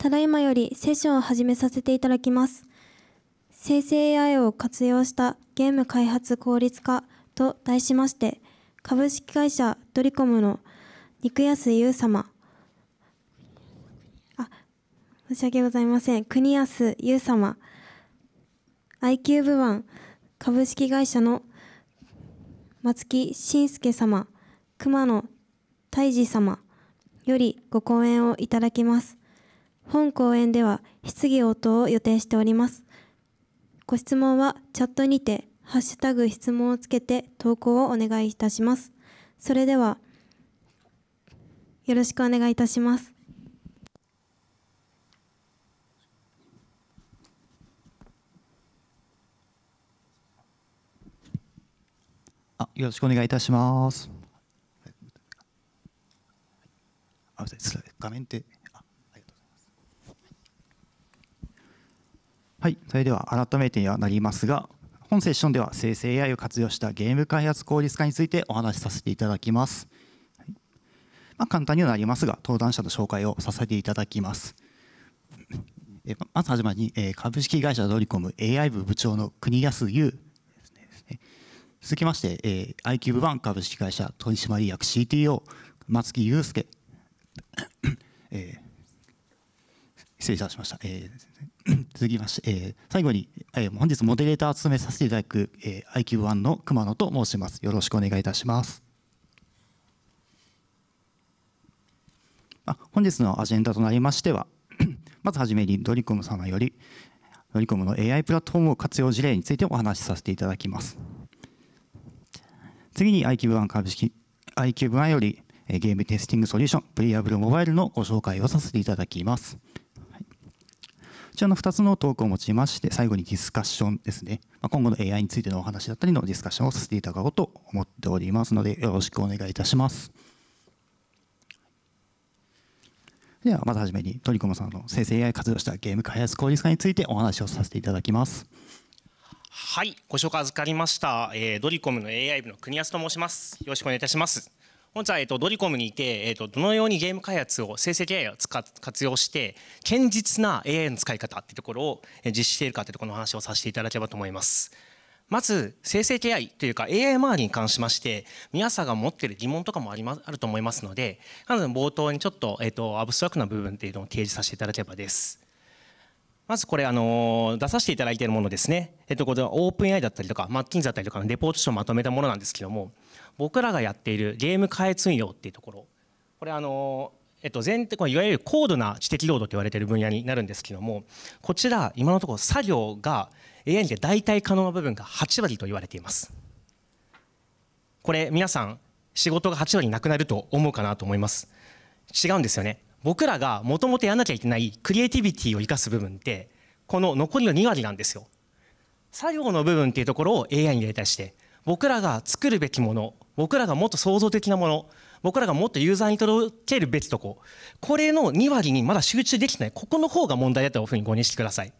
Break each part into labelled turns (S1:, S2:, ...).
S1: ただいまよりセッションを始めさせていただきます。生成 AI を活用したゲーム開発効率化と題しまして、株式会社ドリコムの肉安優様、あ、申し訳ございません。国安優様、IQ 部1株式会社の松木慎介様、熊野泰治様よりご講演をいただきます。本講演では質疑応答を予定しております。ご質問はチャットにて、ハッシュタグ質問をつけて投稿をお願いいたします。それでは、よろしくお願いいたします。
S2: あ、よろしくお願いいたします。画面って。はい、それでは改めてにはなりますが、本セッションでは生成 AI を活用したゲーム開発効率化についてお話しさせていただきます。まあ、簡単にはなりますが、登壇者の紹介をさせていただきます。えまずはじめに、え株式会社ドリコム AI 部部長の国安優ですね。続きまして、え IQ 部版株式会社取締役 CTO 松木祐介、えー、失礼いたしました。えー 続きまして、えー、最後に、えー、本日モデレーターを務めさせていただく、えー、IQ1 の熊野と申します。よろしくお願いいたします。あ本日のアジェンダとなりましては、まずはじめにドリコム様より、ドリコムの AI プラットフォームを活用事例についてお話しさせていただきます。次に IQ1 株式、IQ1 よりゲームテスティングソリューション、プレイブルモバイルのご紹介をさせていただきます。ちらの2つのトークを持ちまして最後にディスカッションですね、まあ、今後の AI についてのお話だったりのディスカッションをさせていただこうと思っておりますのでよろしくお願いいたしますではまずはじめにトリコムさんの生成 AI 活用したゲーム開発効率化についてお話をさせていただきます
S3: はいご紹介預かりました、えー、ドリコムの AI 部の国安と申しますよろしくお願いいたします本日は、えっと、ドリコムにいて、えっと、どのようにゲーム開発を生成 AI を使活用して堅実な AI の使い方っていうところを実施しているかというところの話をさせていただければと思います。まず生成 AI というか AI 周りに関しまして皆さんが持っている疑問とかもあり、ま、あると思いますのでなの冒頭にちょっと,、えー、とアブストラクトな部分っていうのを提示させていただければです。まずこれ、あの出させていただいているものですね、えっと、これはオープン AI だったりとか、マッキンズだったりとかのレポート書をまとめたものなんですけども、僕らがやっているゲーム開発運用っていうところこれあのえっと、前提これいわゆる高度な知的労働と言われている分野になるんですけどもこちら今のところ作業が AI にて代替可能な部分が8割と言われていますこれ皆さん仕事が8割なくなると思うかなと思います違うんですよね僕らがもともとやらなきゃいけないクリエイティビティを生かす部分ってこの残りの2割なんですよ作業の部分っていうところを AI に代替して僕らが作るべきもの僕らがもっと創造的なもの僕らがもっとユーザーに届けるべきとここれの2割にまだ集中できてないここの方が問題だというふうにご認識ください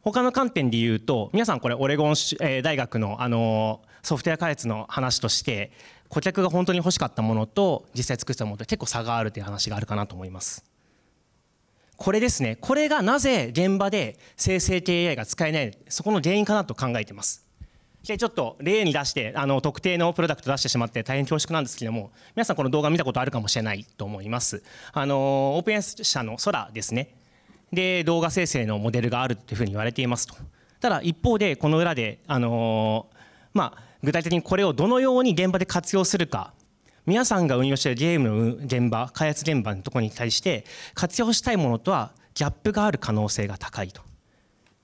S3: 他の観点で言うと皆さんこれオレゴン大学のあのソフトウェア開発の話として顧客が本当に欲しかったものと実際作ったものと結構差があるという話があるかなと思いますこれですねこれがなぜ現場で生成系 AI が使えないそこの原因かなと考えてますでちょっと例に出してあの特定のプロダクト出してしまって大変恐縮なんですけども皆さんこの動画見たことあるかもしれないと思いますあのオープンス社の空ですねで動画生成のモデルがあるというふうに言われていますとただ一方でこの裏であのまあ具体的にこれをどのように現場で活用するか皆さんが運用しているゲームの現場開発現場のところに対して活用したいものとはギャップがある可能性が高いと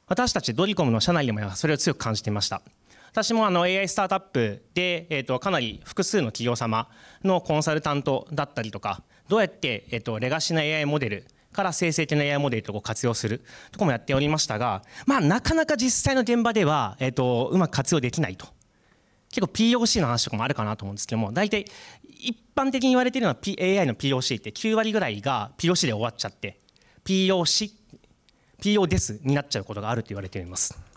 S3: 私たちドリコムの社内でもそれを強く感じていました私もあの AI スタートアップで、えー、とかなり複数の企業様のコンサルタントだったりとかどうやって、えー、とレガシーな AI モデルから生成的な AI モデルとか活用するとこもやっておりましたが、まあ、なかなか実際の現場では、えー、とうまく活用できないと結構 POC の話とかもあるかなと思うんですけども大体一般的に言われているのは AI の POC って9割ぐらいが POC で終わっちゃって POC PO ですになっちゃうことがあると言われています。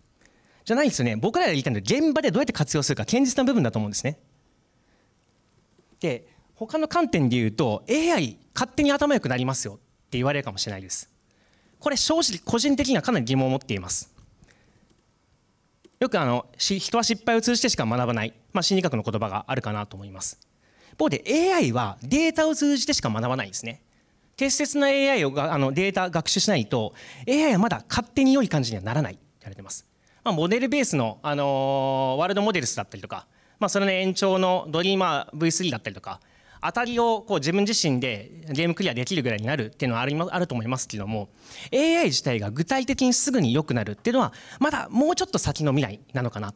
S3: じゃないですよね僕らが言いたいのは現場でどうやって活用するか堅実な部分だと思うんですねで他の観点で言うと AI 勝手に頭良くなりますよって言われるかもしれないですこれ正直個人的にはかなり疑問を持っていますよくあの人は失敗を通じてしか学ばない、まあ、心理学の言葉があるかなと思います一方で AI はデータを通じてしか学ばないんですね適切な AI をがあのデータ学習しないと AI はまだ勝手に良い感じにはならないと言われてますまあ、モデルベースの、あのー、ワールドモデルスだったりとか、まあ、それの延長のドリーマー V3 だったりとか当たりをこう自分自身でゲームクリアできるぐらいになるっていうのはありあると思いますけども AI 自体が具体的にすぐに良くなるっていうのはまだもうちょっと先の未来なのかな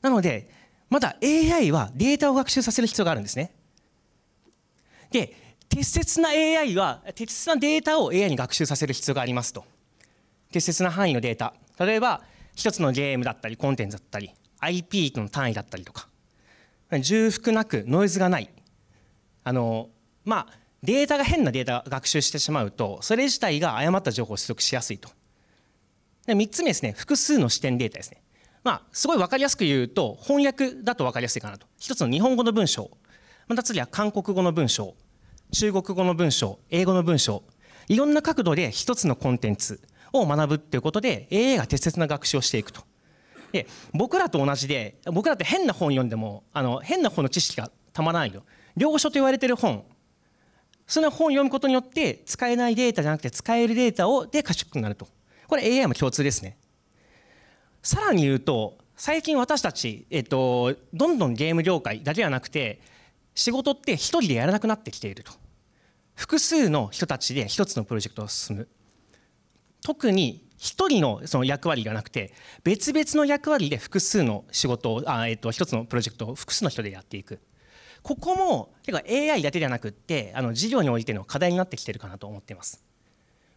S3: なのでまだ AI はデータを学習させる必要があるんですねで適切な AI は適切なデータを AI に学習させる必要がありますと適切な範囲のデータ例えば一つのゲームだったりコンテンツだったり IP の単位だったりとか重複なくノイズがないあのまあデータが変なデータが学習してしまうとそれ自体が誤った情報を取得しやすいとで3つ目ですね複数の視点データですねまあすごい分かりやすく言うと翻訳だと分かりやすいかなと一つの日本語の文章また次は韓国語の文章中国語の文章英語の文章いろんな角度で一つのコンテンツを学ぶっていうことで AI が適切な学習をしていくと。で僕らと同じで僕らって変な本読んでもあの変な本の知識がたまらないよ。領書と言われてる本その本を読むことによって使えないデータじゃなくて使えるデータをで賢くなると。これ AI も共通ですね。さらに言うと最近私たち、えっと、どんどんゲーム業界だけではなくて仕事って一人でやらなくなってきていると複数の人たちで一つのプロジェクトを進む特に1人のその役割がなくて別々の役割で複数の仕事をあ、えー、と1つのプロジェクトを複数の人でやっていくここも結構 AI だけではなくってあの事業においての課題になってきてるかなと思っています、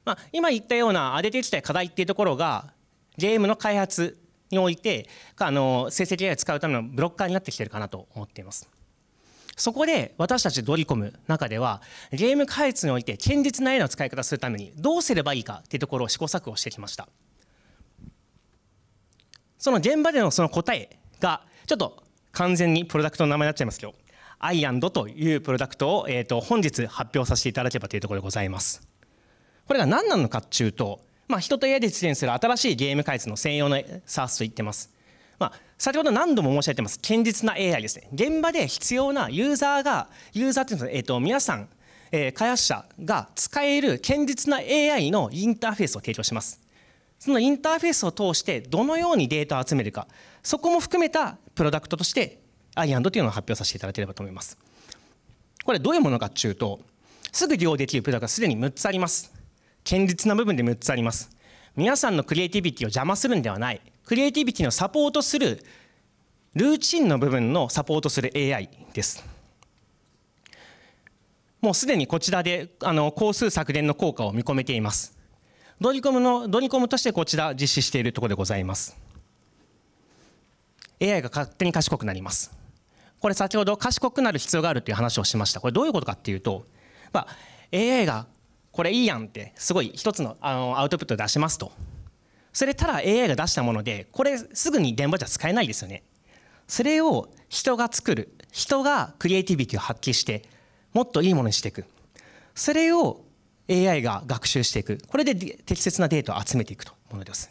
S3: まあ、今言ったような出てきた課題っていうところがゲームの開発においてあの生成 AI を使うためのブロッカーになってきてるかなと思っていますそこで私たちドリコム中ではゲーム開発において堅実な絵の使い方するためにどうすればいいかっていうところを試行錯誤してきましたその現場でのその答えがちょっと完全にプロダクトの名前になっちゃいますけどアイアンドというプロダクトを、えー、と本日発表させていただければというところでございますこれが何なのかっていうと、まあ、人と AI で実現する新しいゲーム開発の専用の SARS と言ってますまあ、先ほど何度も申し上げてます堅実な AI ですね現場で必要なユーザーがユーザーっていうのは、えーと、皆さん、えー、開発者が使える堅実な AI のインターフェースを提供しますそのインターフェースを通してどのようにデータを集めるかそこも含めたプロダクトとしてアアインドというのを発表させていただければと思いますこれどういうものかというとすぐ利用できるプロダクトはすでに6つあります堅実な部分で6つあります皆さんのクリエイティビティを邪魔するんではないクリエイティビティのサポートするルーチンの部分のサポートする AI です。もうすでにこちらであの工数削減の効果を見込めています。ドリコムのドリコムとしてこちら実施しているところでございます。AI が勝手に賢くなります。これ先ほど賢くなる必要があるという話をしました。これどういうことかっていうと、まあ、AI がこれいいやんってすごい一つのあのアウトプット出しますと。それただ AI が出したものでこれすぐに現場じゃ使えないですよねそれを人が作る人がクリエイティビティを発揮してもっといいものにしていくそれを AI が学習していくこれで適切なデータを集めていくとものです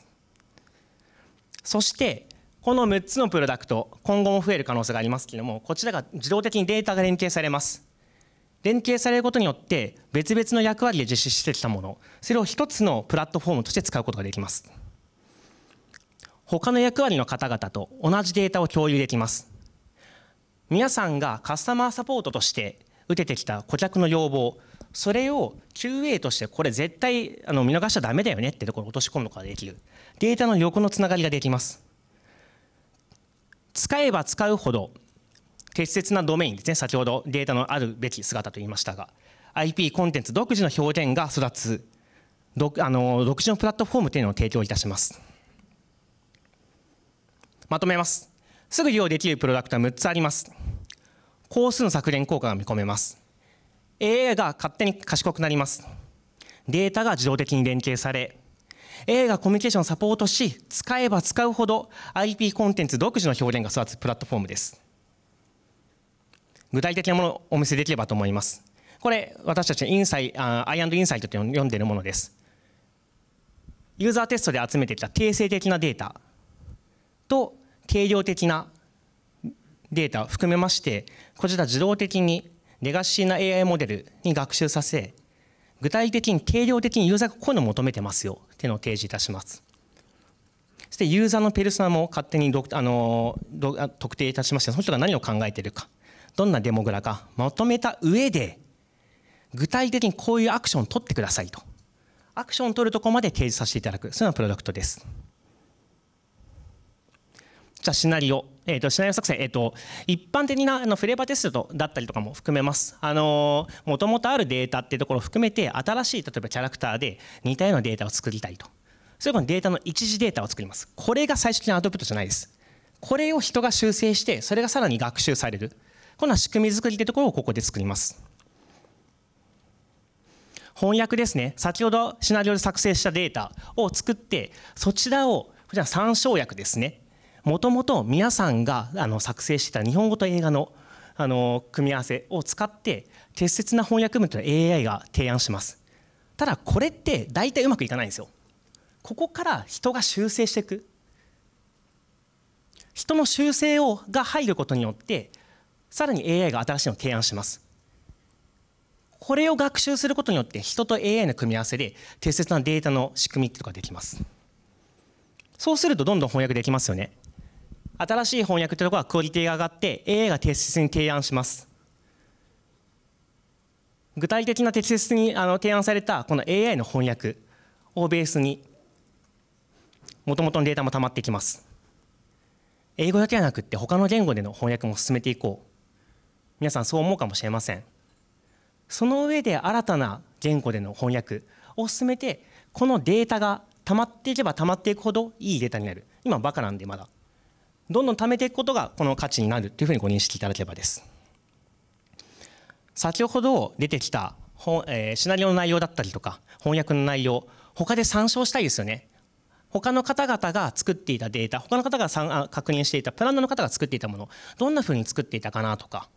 S3: そしてこの6つのプロダクト今後も増える可能性がありますけれどもこちらが自動的にデータが連携されます連携されることによって別々の役割で実施してきたものそれを一つのプラットフォームとして使うことができます他の役割の方々と同じデータを共有できます。皆さんがカスタマーサポートとして受けてきた顧客の要望、それを QA としてこれ絶対あの見逃しちゃダメだよねってところを落とし込むことができる。データの横のつながりができます。使えば使うほど適切なドメインですね先ほどデータのあるべき姿と言いましたが IP コンテンツ独自の表現が育つ独あの独自のプラットフォームというのを提供いたします。まとめますすぐ利用できるプロダクトは6つあります工数の削減効果が見込めます AI が勝手に賢くなりますデータが自動的に連携され AI がコミュニケーションをサポートし使えば使うほど IP コンテンツ独自の表現が育つプラットフォームです具体的なものをお見せできればと思いますこれ私たちインサイあ I& インサイトと呼んでいるものですユーザーテストで集めてきた定性的なデータと定量的なデータを含めましてこちら自動的にレガシーな AI モデルに学習させ具体的に定量的にユーザーがこういうのを求めてますよっていうのを提示いたしますそしてユーザーのペルソナも勝手にあの特定いたしましてその人が何を考えているかどんなデモグラかまとめた上で具体的にこういうアクションを取ってくださいとアクションを取るとこまで提示させていただくそういうのプロダクトです。じゃあシナリオ、えーと、シナリオ作成、えーと、一般的なあのフレーバーテストだったりとかも含めます。あのもともとあるデータっていうところを含めて新しい例えばキャラクターで似たようなデータを作りたいと。それこのデータの一次データを作ります。これが最終的なアウトプットじゃないです。これを人が修正してそれがさらに学習される。この仕組み作りというところをここで作ります。翻訳ですね先ほどシナリオで作成したデータを作ってそちらをこちら参照訳ですねもともと皆さんがあの作成してた日本語と映画のあの組み合わせを使って適切な翻訳文というのは AI が提案しますただこれって大体うまくいかないんですよここから人が修正していく人の修正をが入ることによってさらに AI が新しいのを提案しますこれを学習することによって人と AI の組み合わせで適切なデータの仕組みとかできますそうするとどんどん翻訳できますよね新しい翻訳というところはクオリティが上がって AI が適切に提案します具体的な適切にあの提案されたこの AI の翻訳をベースにもともとのデータもたまってきます英語だけじゃなくて他の言語での翻訳も進めていこう皆さんそう思うかもしれませんその上で新たな言語での翻訳を進めてこのデータがたまっていけばたまっていくほどいいデータになる今バカなんでまだどんどん貯めていくことがこの価値になるというふうにご認識いただければです先ほど出てきた本、えー、シナリオの内容だったりとか翻訳の内容他で参照したいですよね他の方々が作っていたデータ他の方がさんあ確認していたプランナーの方が作っていたものどんなふうに作っていたかなとか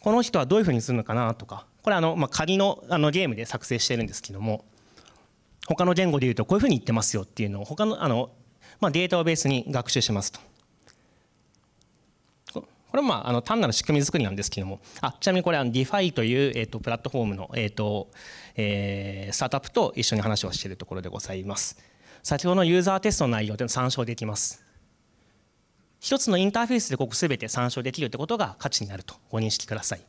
S3: この人はどういうふうにするのかなとかこれあの、まあ、仮のあのゲームで作成してるんですけども他の言語でいうとこういうふうに言ってますよっていうのを他のあのまあ、データをベースに学習しますと。これはまああの単なる仕組み作りなんですけどもあちなみにこれは DeFi という、えー、とプラットフォームの、えーとえー、スタートアップと一緒に話をしているところでございます先ほどのユーザーテストの内容でを参照できます一つのインターフェースでここ全て参照できるってことが価値になるとご認識ください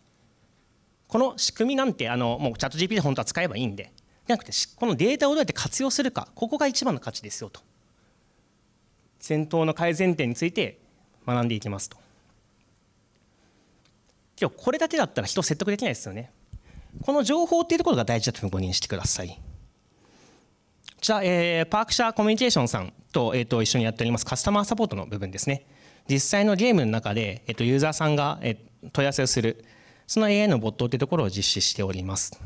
S3: この仕組みなんてあのもうチャット GP で本当は使えばいいんでじゃなくてこのデータをどうやって活用するかここが一番の価値ですよと戦闘の改善点について学んでいきますと。今日これだけだったら人説得できないですよね。この情報っていうところが大事だとご認識ください。じゃあ、えー、パークシャーコミュニケーションさんと,、えーと、一緒にやっておりますカスタマーサポートの部分ですね。実際のゲームの中で、えーと、とユーザーさんが、えー、問い合わせをする、その AI のボットっていうところを実施しております。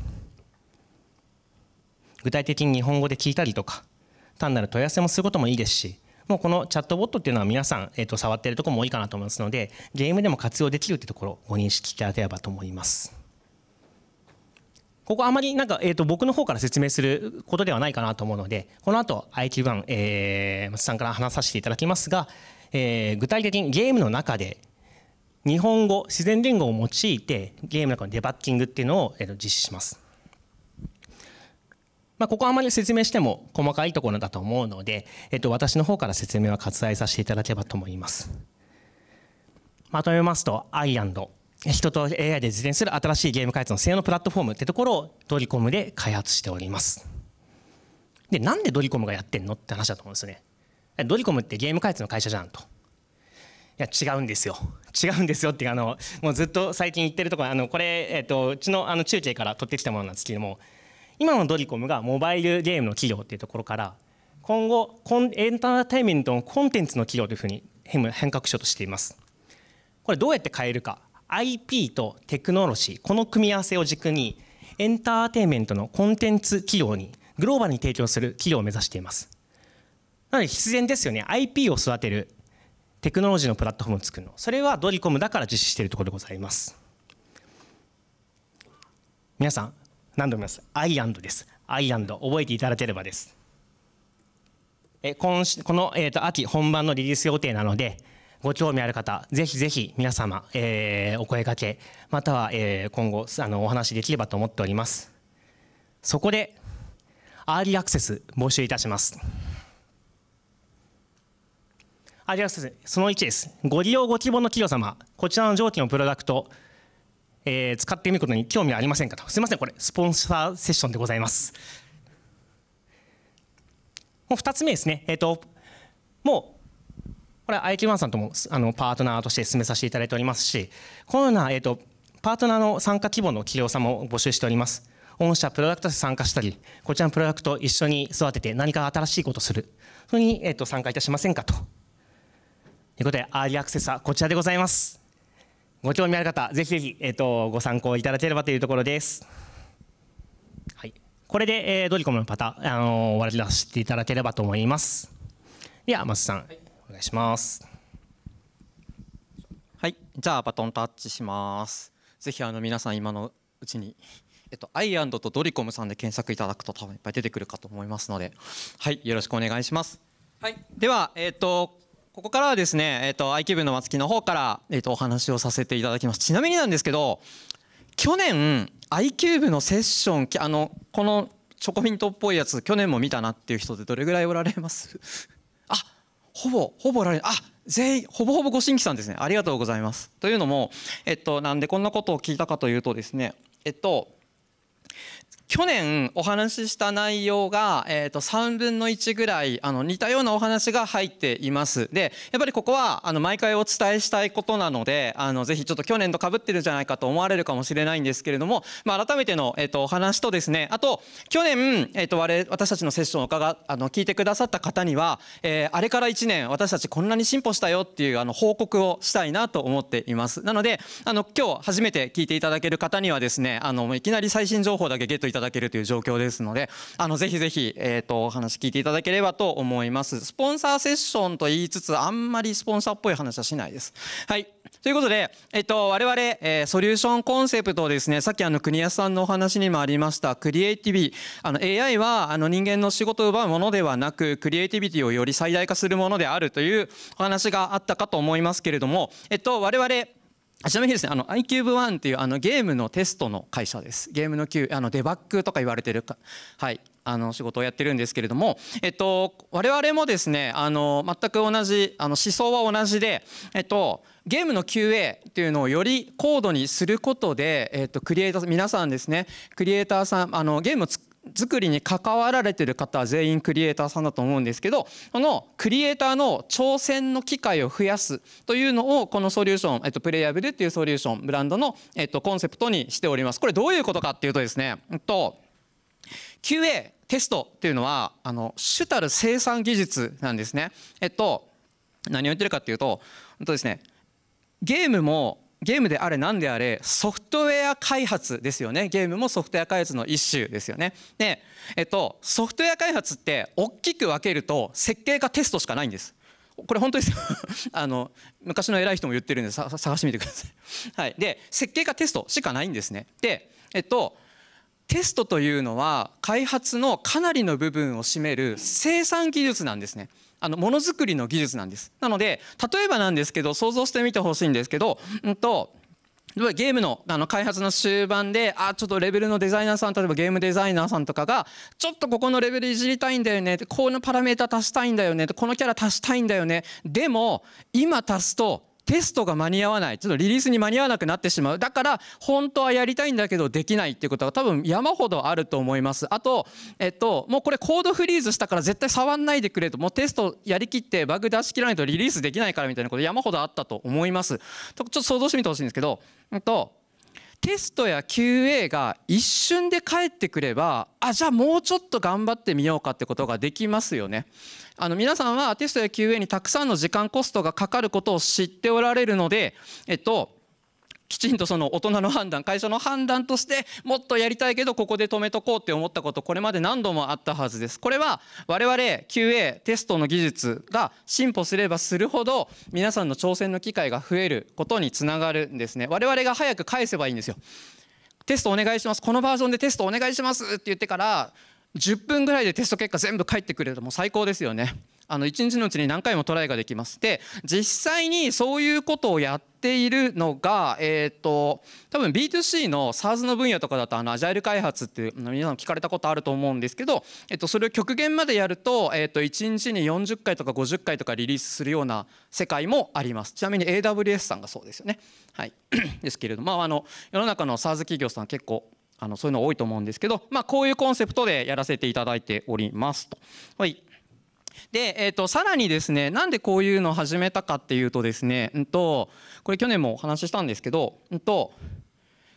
S3: 具体的に日本語で聞いたりとか、単なる問い合わせもすることもいいですし、もうこのチャットボットっていうのは皆さん、えー、と触ってるところも多いかなと思いますので、ゲームでも活用できるってところをご認識いただければと思います。ここあまりなんか、えー、と僕の方から説明することではないかなと思うので、この後 IQ1、えー、松さんから話させていただきますが、えー、具体的にゲームの中で日本語、自然言語を用いてゲームの中のデバッキングっていうのを、えー、と実施します。まあ、ここはあまり説明しても細かいところだと思うので、えっと、私の方から説明は割愛させていただければと思います。まとめますと、i& 人と AI で実現する新しいゲーム開発の専用のプラットフォームってところをドリコムで開発しております。で、なんでドリコムがやってんのって話だと思うんですよね。ドリコムってゲーム開発の会社じゃんと。いや違うんですよ違うんですよっていうあのもうずっと最近言ってるところあのこれ、えっと、うちのあの中継から取ってきたものなんですけども今のドリコムがモバイルゲームの企業っていうところから今後エンターテインメントのコンテンツの企業というふうに変革しようとしていますこれどうやって変えるか IP とテクノロジーこの組み合わせを軸にエンターテインメントのコンテンツ企業にグローバルに提供する企業を目指していますなので必然ですよね IP を育てるテクノロジーのプラットフォームを作るのそれはドリコムだから実施しているところでございます皆さん何度も言います。アイアンドです。アイアンド、覚えていただければです。え今この、えーと、秋本番のリリース予定なので、ご興味ある方、ぜひぜひ皆様、えー、お声かけ、または、えー、今後あのお話できればと思っております。そこで、アーリーアクセス募集いたします。アーリーアクセス、その1です。ご利用ご希望の企業様、こちらの上記のプロダクト、えー、使ってみることに興味はありませんかとすみませんこれスポンサーセッションでございますもう2つ目ですねえっ、ー、ともうこれは IQ1 さんともあのパートナーとして進めさせていただいておりますしこのような、えーと、パートナーの参加規模の企業様を募集しております御社プロダクトで参加したりこちらのプロダクト一緒に育てて何か新しいことをするそれに、えーと、参加いたしませんかということでアーリーアクセサーこちらでございますご興味ある方、ぜひぜひ、えーと、ご参考いただければというところです。はい、これで、えー、ドリコムのパターン、あのー、終わり出していただければと思います。では、松さん、はい、お願いします。はい、じゃあバト
S4: ンタッチします。ぜひあの皆さん今のうちにえっと、アイアンドとドリコムさんで検索いただくと多分いっぱい出てくるかと思いますので、はい、よろしくお願いします。はい、では、えっ、と、ここからはですね、えっ、ー、と、IQ 部の松木の方から、えっ、ー、と、お話をさせていただきます。ちなみになんですけど、去年、IQ 部のセッション、あの、このチョコミントっぽいやつ、去年も見たなっていう人でどれぐらいおられますあ、ほぼ、ほぼおられあ、全員、ほぼほぼご新規さんですね。ありがとうございます。というのも、えっと、なんでこんなことを聞いたかというとですね、えっと、去年お話しした内容が、えー、と3分の1ぐらいあの似たようなお話が入っています。でやっぱりここはあの毎回お伝えしたいことなのであのぜひちょっと去年とかぶってるんじゃないかと思われるかもしれないんですけれども、まあ、改めての、えー、とお話とですねあと去年、えー、と我私たちのセッションを伺あの聞いてくださった方には、えー、あれから1年私たちこんなに進歩したよっていうあの報告をしたいなと思っています。なのであの今日初めて聞いていただける方にはですねあのいきなり最新情報だけゲットただけるという状況ですのであのぜひぜひ、えーと、お話聞いていただければと思いますスポンサーセッションと言いつつあんまりスポンサーっぽい話はしないですはいということで、えっと、我々、えー、ソリューションコンセプトをですね、さっきあの国安さんのお話にもありました、クリエイティビあの AI はあの人間の仕事を奪うものではなく、クリエイティビティをより最大化するものであるというお話があったかと思いますけれども、えっと、我々、ちなみにですね、あの iCube1 っていうあのゲームのテストの会社です。ゲームのあのデバッグとか言われてるか、はい、あの仕事をやってるんですけれども、えっと、我々もですねあの全く同じあの思想は同じで、えっと、ゲームの QA っていうのをより高度にすることで、えっと、クリエイター皆さんですねクリエイターさんあのゲームを作りに関わられてる方は全員クリエイターさんだと思うんですけどこのクリエイターの挑戦の機会を増やすというのをこのソリューション、えっと、プレイアブルっていうソリューションブランドの、えっと、コンセプトにしております。これどういうことかっていうとですね、えっと QA テストっていうのはあの主たる生産技術なんですね。えっと何を言ってるかっていうと、えっとですね、ゲームもゲームであれ何であれソフトウェア開発ですよねゲームもソフトウェア開発の一種ですよねで、えっと、ソフトウェア開発って大きく分けると設計かテストしかないんですこれ本当です あの昔の偉い人も言ってるんで探してみてください、はい、で設計かテストしかないんですねでえっとテストというのは開発のかなりの部分を占める生産技術なんですねあのものづくりの技術なんですなので例えばなんですけど想像してみてほしいんですけど、うんと、ゲームのあの開発の終盤であちょっとレベルのデザイナーさん例えばゲームデザイナーさんとかがちょっとここのレベルいじりたいんだよねこのパラメータ足したいんだよねこのキャラ足したいんだよねでも今足すとテストが間に合わないちょっとリリースに間に合わなくなってしまうだから本当はやりたいんだけどできないっていうことが多分山ほどあると思いますあとえっともうこれコードフリーズしたから絶対触んないでくれともうテストやりきってバグ出し切らないとリリースできないからみたいなこと山ほどあったと思いますちょっと想像してみてほしいんですけど、うんとテストや QA が一瞬で返ってくればあじゃあもうちょっと頑張ってみようかってことができますよね。あの皆さんはテストや QA にたくさんの時間コストがかかることを知っておられるので、えっと、きちんとその大人の判断会社の判断としてもっとやりたいけどここで止めとこうって思ったことこれまで何度もあったはずですこれは我々 QA テストの技術が進歩すればするほど皆さんの挑戦の機会が増えることにつながるんですね我々が早く返せばいいんですよテストお願いしますこのバージョンでテストお願いしますって言ってから10分ぐらいでテスト結果全部返ってくれるともう最高ですよねあの1日のうちに何回もトライができます。で実際にそういうことをやっているのが、えーと、多分 B2C の SARS の分野とかだとあのアジャイル開発っていう皆さん聞かれたことあると思うんですけど、えーと、それを極限までやると,、えーと、1日に40回とか50回とかリリースするような世界もありますちなみに AWS さんがそうですよね。はい、ですけれども、まあ、あの世の中の SARS 企業さん結構あのそういうの多いと思うんですけど、まあ、こういうコンセプトでやらせていただいておりますと。はいで、えーと、さらにですねなんでこういうのを始めたかっていうとですね、うんと、これ去年もお話ししたんですけど、うんと、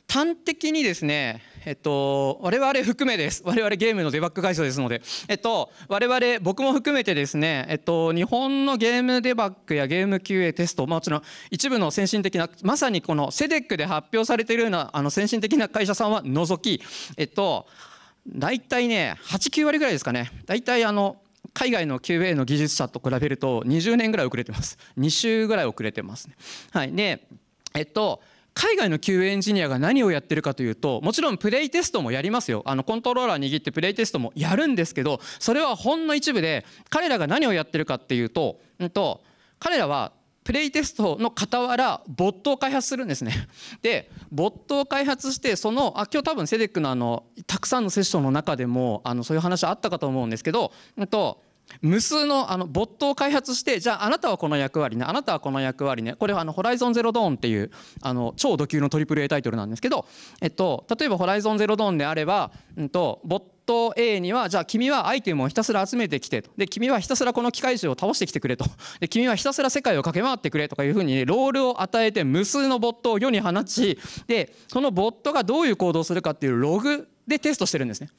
S4: 端的にですねえっと、我々含めです。我々ゲームのデバッグ会社ですので。えっと、我々、僕も含めてですね、えっと、日本のゲームデバッグやゲーム QA テスト、まあ、もちろん一部の先進的な、まさにこの SEDEC で発表されているようなあの先進的な会社さんは除き、えっと、大体ね、8、9割ぐらいですかね。大体あの、海外の QA の技術者と比べると20年ぐらい遅れてます2週ぐらい遅れてますねはいでえっと海外の QA エンジニアが何をやってるかというともちろんプレイテストもやりますよあのコントローラー握ってプレイテストもやるんですけどそれはほんの一部で彼らが何をやってるかっていうと,、うんと、彼らはプレイテストの傍らボットを開発するんですね。でボットを開発してそのあ今日多分セデックのあのたくさんのセッションの中でもあのそういう話あったかと思うんですけど、うんと無数のあのボットを開発してじゃああなたはこの役割ねあなたはこの役割ねこれはあの「ホライゾンゼロドーン」っていうあの超ド級の AAA タイトルなんですけど、えっと、例えば「ホライゾンゼロドーン」であれば、うんと、ボット A にはじゃあ君はアイテムをひたすら集めてきてで君はひたすらこの機械獣を倒してきてくれとで君はひたすら世界を駆け回ってくれとかいうふうにロールを与えて無数のボットを世に放ちでそのボットがどういう行動をするかっていうログでテストしてるんですね。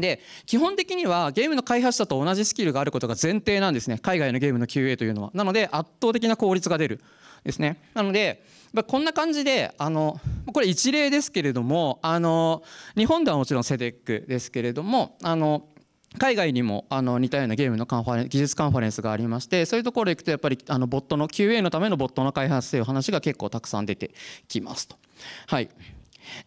S4: で基本的にはゲームの開発者と同じスキルがあることが前提なんですね海外のゲームの QA というのはなので圧倒的な効率が出るですねなのでこんな感じであのこれ一例ですけれどもあの日本ではもちろん SEDEC ですけれどもあの海外にもあの似たようなゲームのカンファレン技術カンファレンスがありましてそういうところ行くとやっぱりあのボットの QA のためのボットの開発という話が結構たくさん出てきますと。はい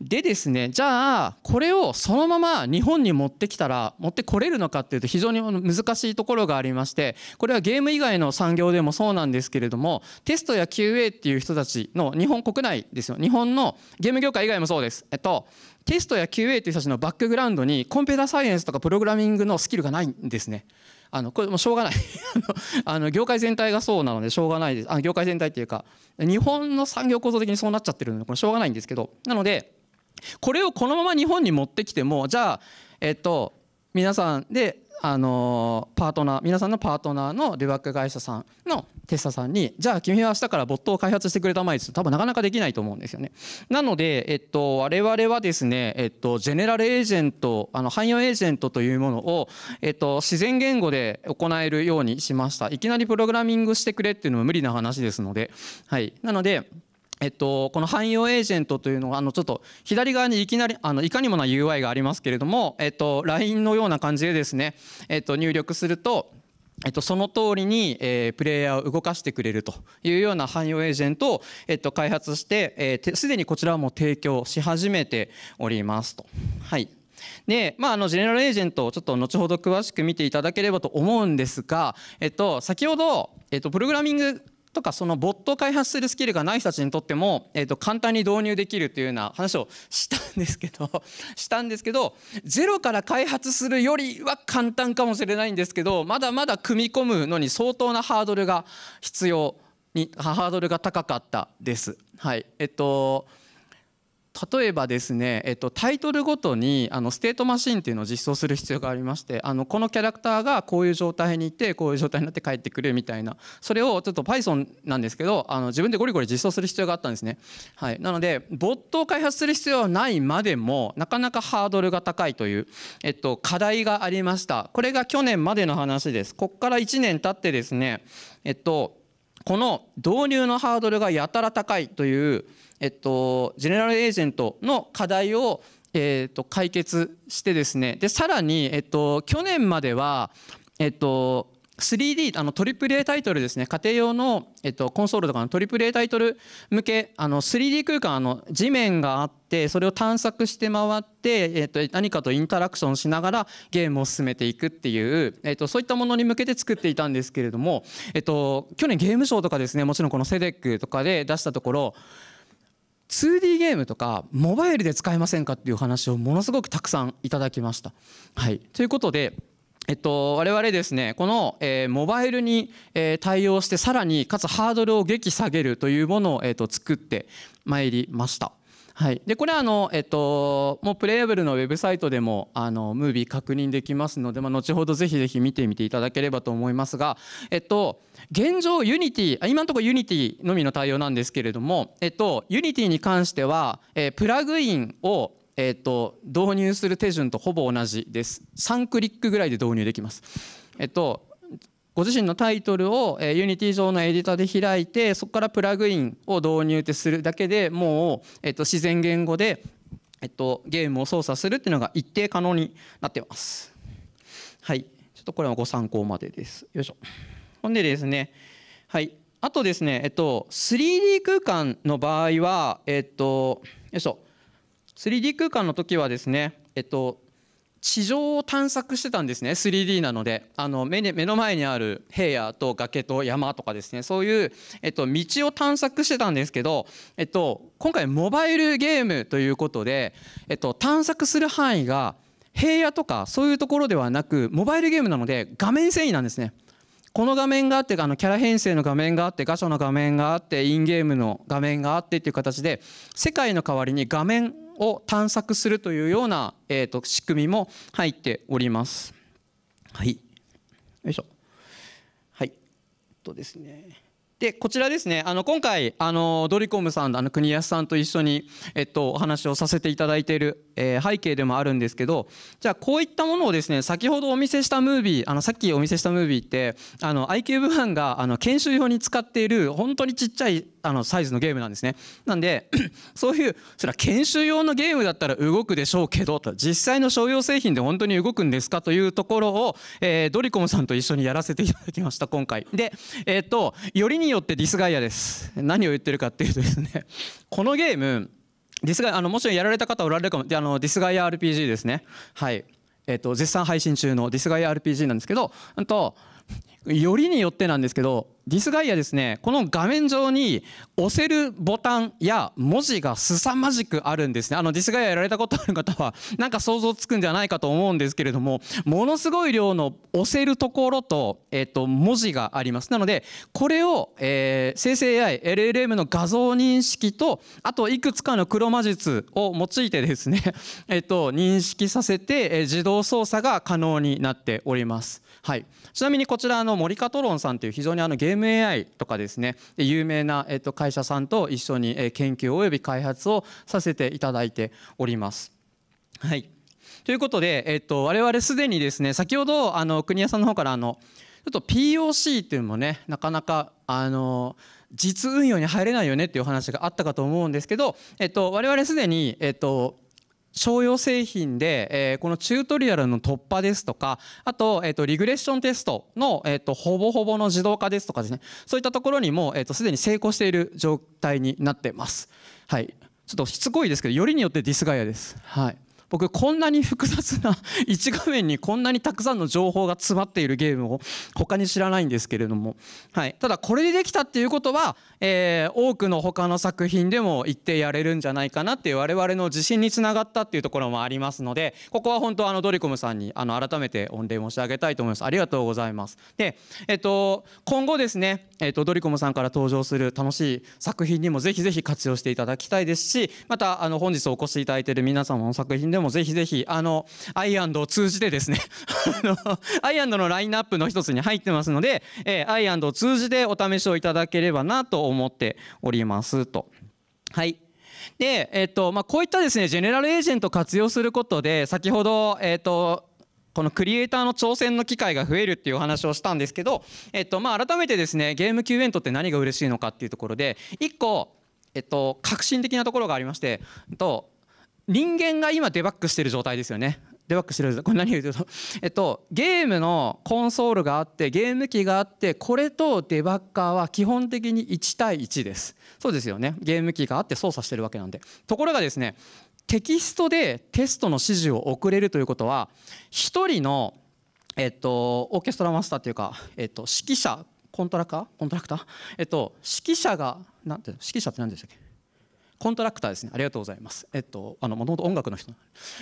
S4: でですねじゃあこれをそのまま日本に持ってきたら持ってこれるのかっていうと非常に難しいところがありましてこれはゲーム以外の産業でもそうなんですけれどもテストや QA っていう人たちの日本国内ですよ日本のゲーム業界以外もそうです。えっとテストや QA という人たちのバックグラウンドにコンピューターサイエンスとかプログラミングのスキルがないんですね。あのこれもしょうがない あの業界全体がそうなのでしょうがないですあ業界全体っていうか日本の産業構造的にそうなっちゃってるのでこれしょうがないんですけどなのでこれをこのまま日本に持ってきてもじゃあえっと皆さんであのパートナー皆さんのパートナーのデバッグ会社さんのテスタさんにじゃあ君は明日からボットを開発してくれたまえです多分なかなかできないと思うんですよねなので、えっと、我々はですね、えっと、ジェネラルエージェントあの汎用エージェントというものを、えっと、自然言語で行えるようにしましたいきなりプログラミングしてくれっていうのは無理な話ですのではいなのでえっと、この汎用エージェントというのはあのちょっと左側にいきなりあのいかにもな UI がありますけれども、えっと、LINE のような感じでですね、えっと、入力すると、えっと、その通りに、えー、プレイヤーを動かしてくれるというような汎用エージェントを、えっと、開発して、えー、すでにこちらも提供し始めておりますと。はいで、まあ、あのジェネラルエージェントをちょっと後ほど詳しく見ていただければと思うんですが、えっと、先ほど、えっと、プログラミングとかそのボットを開発するスキルがない人たちにとっても、えー、と簡単に導入できるというような話をしたんですけど したんですけどゼロから開発するよりは簡単かもしれないんですけどまだまだ組み込むのに相当なハードルが必要にハードルが高かったです。はいえっと例えばですね、えっと、タイトルごとにあのステートマシンっていうのを実装する必要がありましてあのこのキャラクターがこういう状態にいてこういう状態になって帰ってくるみたいなそれをちょっと Python なんですけどあの自分でゴリゴリ実装する必要があったんですね、はい、なのでボットを開発する必要はないまでもなかなかハードルが高いという、えっと、課題がありましたこれが去年までの話ですこっから1年経ってですねえっとこの導入のハードルがやたら高いという、えっと、ジェネラルエージェントの課題を、えっと、解決してですねでさらに、えっと、去年までは、えっと、3D、あの AAA タイトルですね、家庭用の、えっと、コンソールとかの AAA タイトル向け、あの 3D 空間、あの地面があって、それを探索して回って、えっと、何かとインタラクションしながらゲームを進めていくっていう、えっと、そういったものに向けて作っていたんですけれども、えっと、去年ゲームショーとかですね、もちろんこのセデックとかで出したところ、2D ゲームとかモバイルで使えませんかっていう話をものすごくたくさんいただきました。はい、ということでえっと、我々ですねこの、えー、モバイルに、えー、対応してさらにかつハードルを激下げるというものを、えーと、作ってまいりました。はい、でこれはあの、えっと、もうプレイアブルのウェブサイトでもあのムービー確認できますので、まあ、後ほどぜひぜひ見てみていただければと思いますが、えっと、現状ユニティ今のところユニティのみの対応なんですけれども、えっと、ユニティに関しては、えー、プラグインをえーと、導入する手順とほぼ同じです3クリックぐらいで導入できます、えっ、ー、と、ご自身のタイトルを、え Unity 上のエディターで開いてそこからプラグインを導入ってするだけでもう、えっ、ー、と、自然言語で、えっ、ー、と、ゲームを操作するっていうのが一定可能になってますはいちょっとこれはご参考までですよいしょほんでですねはいあとですね、えっと、3D 空間の場合は、えっと、よいしょ、3D 空間の時はですね、えっと、地上を探索してたんですね 3D なのであの目に目の前にある平野と崖と山とかですねそういう、えっと、道を探索してたんですけど、えっと、今回モバイルゲームということで、えっと、探索する範囲が平野とかそういうところではなくモバイルゲームなので画面遷移なんですね。この画面があってあのキャラ編成の画面があってガチャの画面があってインゲームの画面があってっていう形で世界の代わりに画面を探索するというような、えーと、と仕組みも入っております。はい、よいしょ。はい、
S3: とですね。
S4: でこちらですねあの今回あのドリコムさんあの国安さんと一緒に、えっと、お話をさせていただいている、えー、背景でもあるんですけどじゃあこういったものをですね先ほどお見せしたムービーあのさっきお見せしたムービーってあの IQ 部班があの研修用に使っている本当にちっちゃいあのサイズのゲームなんですね。なんで そういうそれは研修用のゲームだったら動くでしょうけどと実際の商用製品で本当に動くんですかというところを、えー、ドリコムさんと一緒にやらせていただきました今回。で、えー、っとよりによってディスガイアです何を言ってるかっていうとですね このゲームディスガイあのもちろんやられた方おられるかもであのディスガイア RPG ですねはいえっ、ー、と絶賛配信中のディスガイア RPG なんですけどあんとよりによってなんですけどディスガイアですねこの画面上に押せるボタンや文字が凄まじくあるんですねあのディスガイアやられたことある方は なんか想像つくんじゃないかと思うんですけれどもものすごい量の押せるところと,、えっと文字がありますなのでこれを、えー、生成 AILLM の画像認識とあといくつかの黒魔術を用いてですね、えっと認識させて、え自動操作が可能になっておりますはい、ちなみにこちらの森カトロンさんという非常にあのゲーム AI とかですね有名な、えっと、会社さんと一緒に研究および開発をさせていただいております。はいということで、えっと、我々すでにですね先ほどあの国谷さんの方からあのちょっと POC っていうのもねなかなかあの実運用に入れないよねっていうお話があったかと思うんですけど、えっと、我々すでに、えっと、商用製品で、えー、このチュートリアルの突破ですとか、あと、えっ、ー、と、リグレッションテストの、えっ、ー、と、ほぼほぼの自動化ですとかですね、そういったところにも、えっ、と、すでに成功している状態になってます。はい。ちょっとしつこいですけど、よりによってディスガイアです。はい。僕こんなに複雑な1画面にこんなにたくさんの情報が詰まっているゲームを他に知らないんですけれども、はい、ただこれでできたっていうことは、えー、多くの他の作品でもってやれるんじゃないかなっていう我々の自信につながったっていうところもありますのでここは本当あのドリコムさんにあの改めて御礼申し上げたいと思いますありがとうございますで、えっと、今後ですね、えっと、ドリコムさんから登場する楽しい作品にもぜひぜひ活用していただきたいですしまたあの本日お越しいただいている皆様の作品ででもぜひぜひ、あの、アイアンドを通じてですね あの、アイアンドのラインナップの一つに入ってますので、えー、アイアンドを通じてお試しをいただければなと思っておりますと。はい。で、えっ、ー、と、まあ、こういったですね、ジェネラルエージェント活用することで、先ほど、えっ、ー、と、このクリエイターの挑戦の機会が増えるっていうお話をしたんですけど、えっと、まあ、改めてですね、ゲームキューエントって何が嬉しいのかっていうところで、1個、えっと、革新的なところがありまして、と人間が今デバッグしてる状態ですよねデバッグしてるこれ何言うと、えっと、ゲームのコンソールがあってゲーム機があってこれとデバッカーは基本的に1対1ですそうですよねゲーム機があって操作してるわけなんでところがですねテキストでテストの指示を送れるということは1人の、えっと、オーケストラマスターというか、えっと、指揮者コントラカコントラクター、えっと、指揮者がなんて指揮者って何でしたっけコントラクターですねありがとうございますえっともともと音楽の人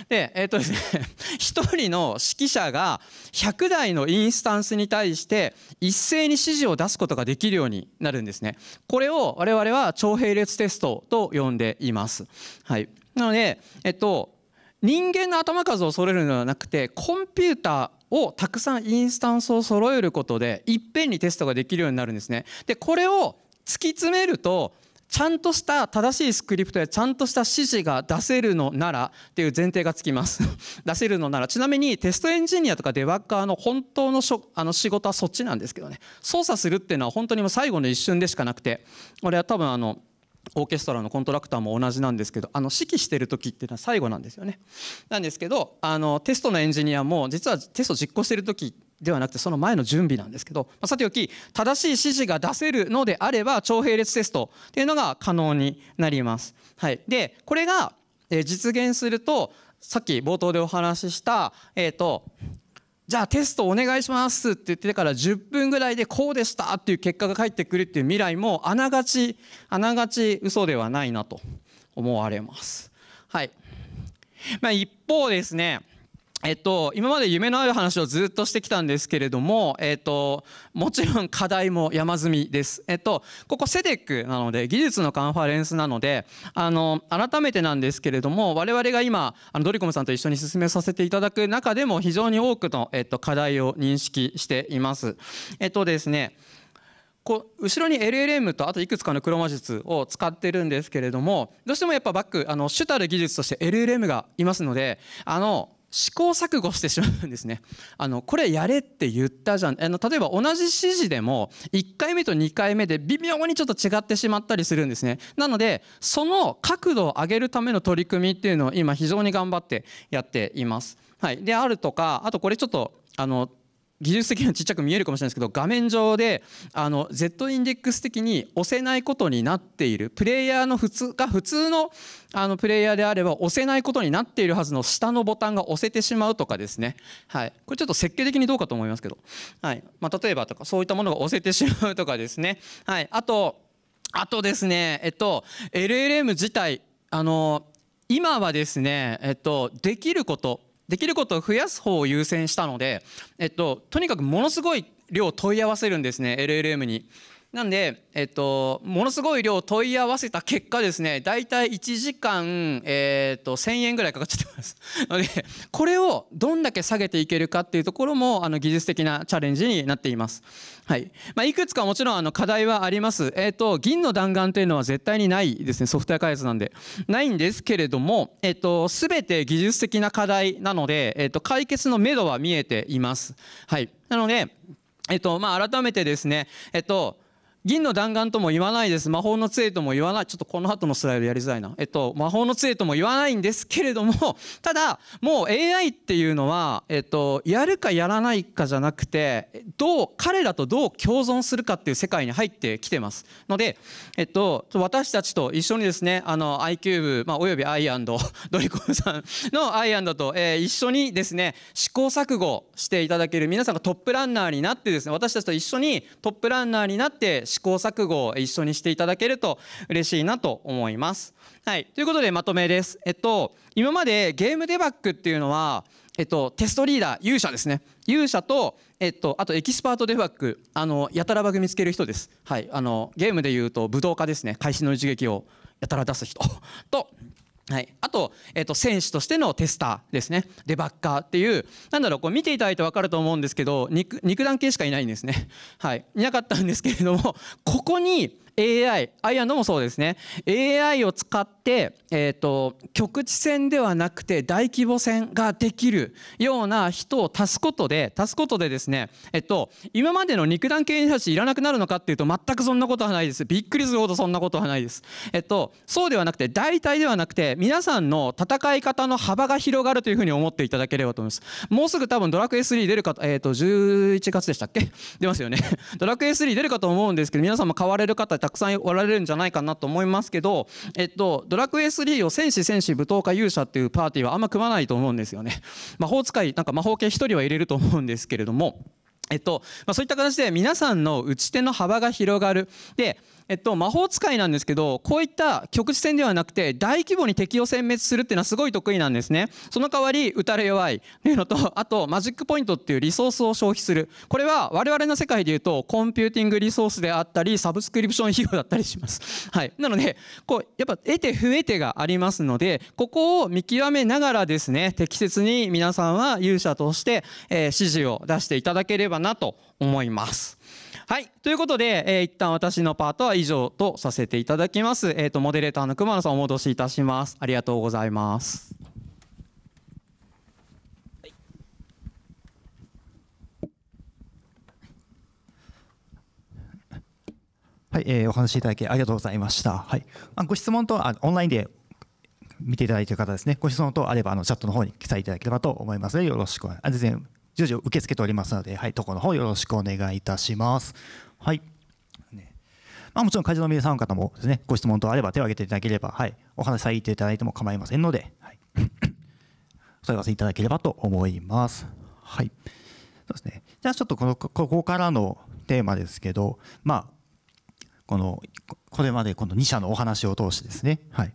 S4: でえっとですね1人の指揮者が100台のインスタンスに対して一斉に指示を出すことができるようになるんですねこれを我々は超並列テストと呼んでいますはいなのでえっと人間の頭数を揃えるのではなくてコンピューターをたくさんインスタンスを揃えることでいっぺんにテストができるようになるんですね。でこれを突き詰めるとちゃんとした正しいスクリプトやちゃんとした指示が出せるのならっていう前提がつきます 出せるのならちなみにテストエンジニアとかデバッカーの本当のあの仕事はそっちなんですけどね操作するっていうのは本当にもう最後の一瞬でしかなくて俺は多分あのオーケストラのコントラクターも同じなんですけどあの指揮してる時っていうのは最後なんですよねなんですけどあのテストのエンジニアも実はテスト実行してる時ではなくてその前の準備なんですけど、まあ、さておき正しい指示が出せるのであれば超並列テストっていうのが可能になります。はい、でこれが、え実現するとさっき冒頭でお話しした、えーと、とじゃあテストお願いしますって言ってから10分ぐらいでこうでしたっていう結果が返ってくるっていう未来もあながちあながち嘘ではないなと思われます。はいまあ、一方ですねえっと、今まで夢のある話をずっとしてきたんですけれども、えっと、もちろん課題も山積みです。えっと、ここセデックなので、技術のカンファレンスなので、あの、改めてなんですけれども、我々が今、あのドリコムさんと一緒に進めさせていただく中でも、非常に多くの、えっと、課題を認識しています。えっとですね、こう後ろに LLM とあといくつかの黒魔術を使ってるんですけれどもどうしてもやっぱバックあの主たる技術として LLM がいますのであの試行錯誤してしまうんですね あのこれやれって言ったじゃんあの例えば同じ指示でも1回目と2回目で微妙にちょっと違ってしまったりするんですねなのでその角度を上げるための取り組みっていうのを今非常に頑張ってやっていますはいであるとかあとこれちょっとあの技術的にはちっちゃく見えるかもしれないですけど画面上であの Z インデックス的に押せないことになっているプレイヤーの普通が普通のあのプレイヤーであれば押せないことになっているはずの下のボタンが押せてしまうとかですね、はい、これちょっと設計的にどうかと思いますけど、はいまあ、例えばとかそういったものが押せてしまうとかですね、はい、あとあとですねえっと LLM 自体あの今はですね、えっと、できることできることを増やす方を優先したので、えっと、とにかくものすごい量問い合わせるんですね LLM に。なんで、えっと、ものすごい量問い合わせた結果ですね、大体1時間、えー、っと、1000円ぐらいかかっちゃってます。ので、これをどんだけ下げていけるかっていうところも、あの、技術的なチャレンジになっています。はい。まあ、いくつかもちろん、あの、課題はあります。えっと、銀の弾丸というのは絶対にないですね、ソフトウェア開発なんで。ないんですけれども、えっと、すべて技術的な課題なので、えっと、解決のめどは見えています。はい。なので、えっと、まあ、改めてですね、えっと、銀の弾丸とも言わないです。魔法の杖とも言わない。ちょっとこの後のスライドやりづらいな。えっと、魔法の杖とも言わないんですけれども、ただ、もう AI っていうのは、えっと、やるかやらないかじゃなくて、どう、彼らとどう共存するかっていう世界に入ってきてます。ので、えっと、私たちと一緒にですね、あの、iCube、まあ、およびアイアンド、ドリコンさんのアイアンドと、えー、一緒にですね、試行錯誤していただける、皆さんがトップランナーになってですね、私たちと一緒にトップランナーになって、試行錯誤を一緒にしていただけると嬉しいなと思います。はい、ということでまとめです。えっと、今までゲームデバッグっていうのは、えっと、テストリーダー勇者ですね勇者と、えっと、あとエキスパートデバッグあのやたらバグ見つける人です、はい、あのゲームでいうと武道家ですね会心の一撃をやたら出す人 とはい、あと、えっと、選手としてのテスターですね、デバッカーっていう、なんだろう、こう見ていただいて分かると思うんですけど、肉肉弾系しかいないんですね、はい、いなかったんですけれども、ここに、AI、アイアンドもそうですね。AI を使って、えっ、ー、と、局地戦ではなくて大規模戦ができるような人を足すことで、足すことでですね、えっと、今までの肉弾系兵士いらなくなるのかっていうと全くそんなことはないです。びっくりするほどそんなことはないです。えっと、そうではなくて、大体ではなくて、皆さんの戦い方の幅が広がるというふうに思っていただければと思います。もうすぐ多分ドラクエ3出るか、えっ、ー、と、11月でしたっけ出ますよね。ドラクエ3出るかと思うんですけど、皆さんも買われる方たくさんおられるんじゃないかなと思いますけど、えっと、ドラクエ3を戦士戦士舞踏家勇者っていうパーティーはあんま組まないと思うんですよね。魔法使いなんか魔法系1人は入れると思うんですけれども。えっとまあ、そういった形で皆さんの打ち手の幅が広がるでえっと、魔法使いなんですけどこういった局地戦ではなくて大規模に敵を殲滅するっていうのはすごい得意なんですねその代わり打たれ弱いっていうのとあとマジックポイントっていうリソースを消費するこれは我々の世界でいうとコンピューティングリソースであったりサブスクリプション費用だったりします、はい、なのでこうやっぱ得手不得手がありますのでここを見極めながらですね適切に皆さんは勇者として、えー、指示を出していただければなと思います。はい。ということで、えー、一旦私のパートは以上とさせていただきます。えっ、ー、と、モデレーターの熊野さんお戻しいたします。ありがとうございます。
S2: はい、えー、お話しいただきありがとうございました。はい、あご質問とあオンラインで見ていただいている方ですね、ご質問とあればあのチャットの方に記載いただければと思いますので、よろしくお願い全然徐々に受け付けておりますので、はい、投この方よろしくお願いいたします。はい。まあ、もちろん会場の皆さん方もですね、ご質問等あれば手を挙げていただければ、はい、お話しされていただいても構いませんので、はい、お問い合わせいただければと思います。はい。そうですね。じゃあちょっとこの、ここからのテーマですけど、まあ、この、これまでこの2社のお話を通してですね、はい。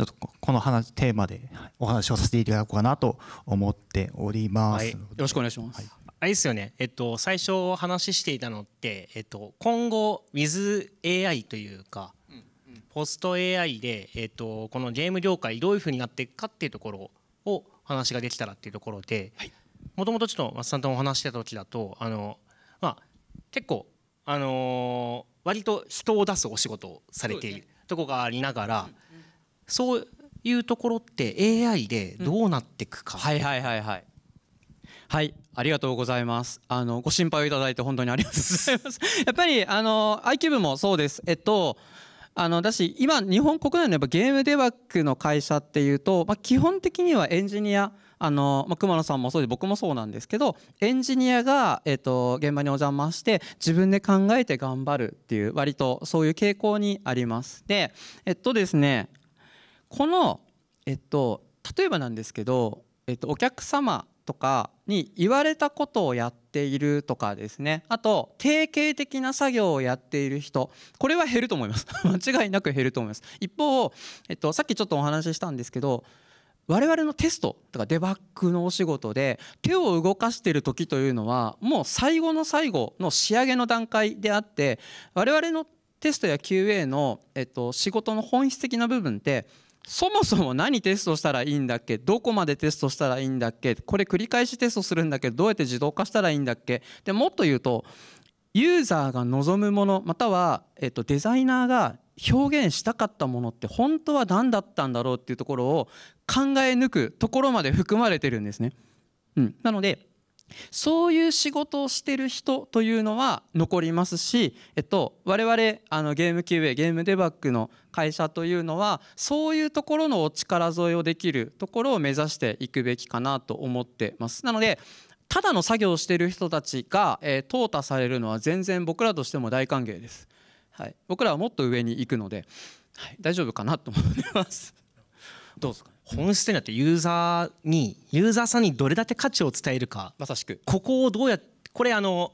S2: ちょっとこの話テーマでお話をさせていただこうかなと思っております、はい、よ
S3: ろしくお願いします、はい、あれですよね、えっと、最初お話ししていたのって、えっと、今後 WithAI というか、うんうん、ポスト AI で、えっと、このゲーム業界どういう風になっていくかっていうところを話ができたらっていうところでもともとちょっと松さんとお話してた時だとあの、まあ、結構、あのー、割と人を出すお仕事をされているとこがありながら、うんそういうところって AI でどうなっていくか、うん、はいはい
S4: はいはいはい、ありがとうございます。あのご心配をいただいて本当にありがとうございます。やっぱりあの IQ 部もそうです。えっとあのだし今日本国内のやっぱゲームデバッグの会社っていうと、まあ、基本的にはエンジニアあの、まあ、熊野さんもそうで僕もそうなんですけどエンジニアが、えー、と現場にお邪魔して自分で考えて頑張るっていう割とそういう傾向にあります。でえっとですねこの、えっと、例えばなんですけど、えっと、お客様とかに言われたことをやっているとかですねあと定型的な作業をやっている人これは減ると思います 間違いなく減ると思います一方、えっと、さっきちょっとお話ししたんですけど我々のテストとかデバッグのお仕事で手を動かしてる時というのはもう最後の最後の仕上げの段階であって我々のテストや QA の、えっと、仕事の本質的な部分ってそもそも何テストしたらいいんだっけどこまでテストしたらいいんだっけこれ繰り返しテストするんだけどどうやって自動化したらいいんだっけでもっと言うとユーザーが望むものまたは、えっと、デザイナーが表現したかったものって本当は何だったんだろうっていうところを考え抜くところまで含まれてるんですね。うん、なのでそういう仕事をしてる人というのは残りますし、えっと、我々あのゲーム QA ゲームデバッグの会社というのはそういうところのお力添えをできるところを目指していくべきかなと思ってます。なのでただの作業をしている人たちが、えー、淘汰されるのは全然僕らとしても大歓迎です。はい、僕らはもっと上に行くので、はい、大丈夫かな
S3: と思ってます。どうですか本質といってユーザーにユーザーさんにどれだけ価値を伝えるかまさしくここをどうやこれあの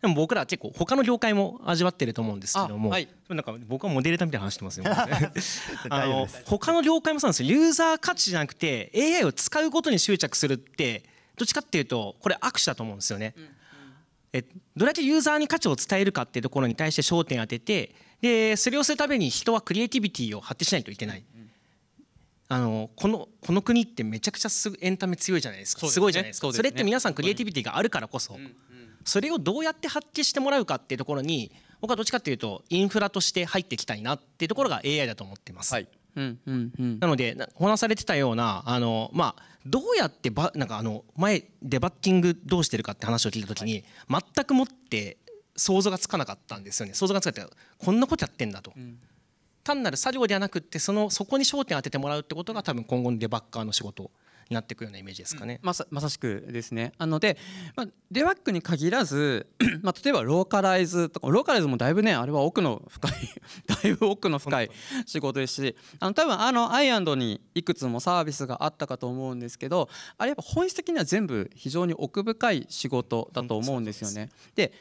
S3: でも僕ら結構他の業界も味わってると思うんですけども、はい、なんか僕はモデレーターみたいな話してますよ あの他の業界もそうなんですよユーザー価値じゃなくて AI を使うことに執着するってどっちかっていうとこれ握手だと思うんですよね。うんうん、えどれだけユーザーに価値を伝えるかっていうところに対して焦点を当ててでそれをするために人はクリエイティビティを発揮しないといけない。うあのこのこの国ってめちゃくちゃすエンタメ強いじゃないですかす,、ごいじゃないですかそれって皆さんクリエイティビティがあるからこそ、それをどうやって発揮してもらうかっていうところに僕はどっちかっていうとインフラとして入っていきたいなっていうところが AI だと思ってます。はいうんうんうん、なのでお話されてたようなあの、まあ、どうやってばなんかあの前デバッキングどうしてるかって話を聞いた時に、全くもって想像がつかなかったんですよね想像がつかなかったこんなことやってんだと、うん、単なる作業ではなくてそのそこに焦点を当ててもらうってことが多分今後のデバッカーの仕事になっていくようなイメージですかね。うん、まさ
S4: まさしくですね。なので、まあ、デバッグに限らず、まあ、例えばローカライズとかローカライズもだいぶねあれは奥の深い だいぶ奥の深い仕事ですしあの多分あのアイアンドにいくつもサービスがあったかと思うんですけどあれやっぱ本質的には全部非常に奥深い仕事だと思うんですよね。で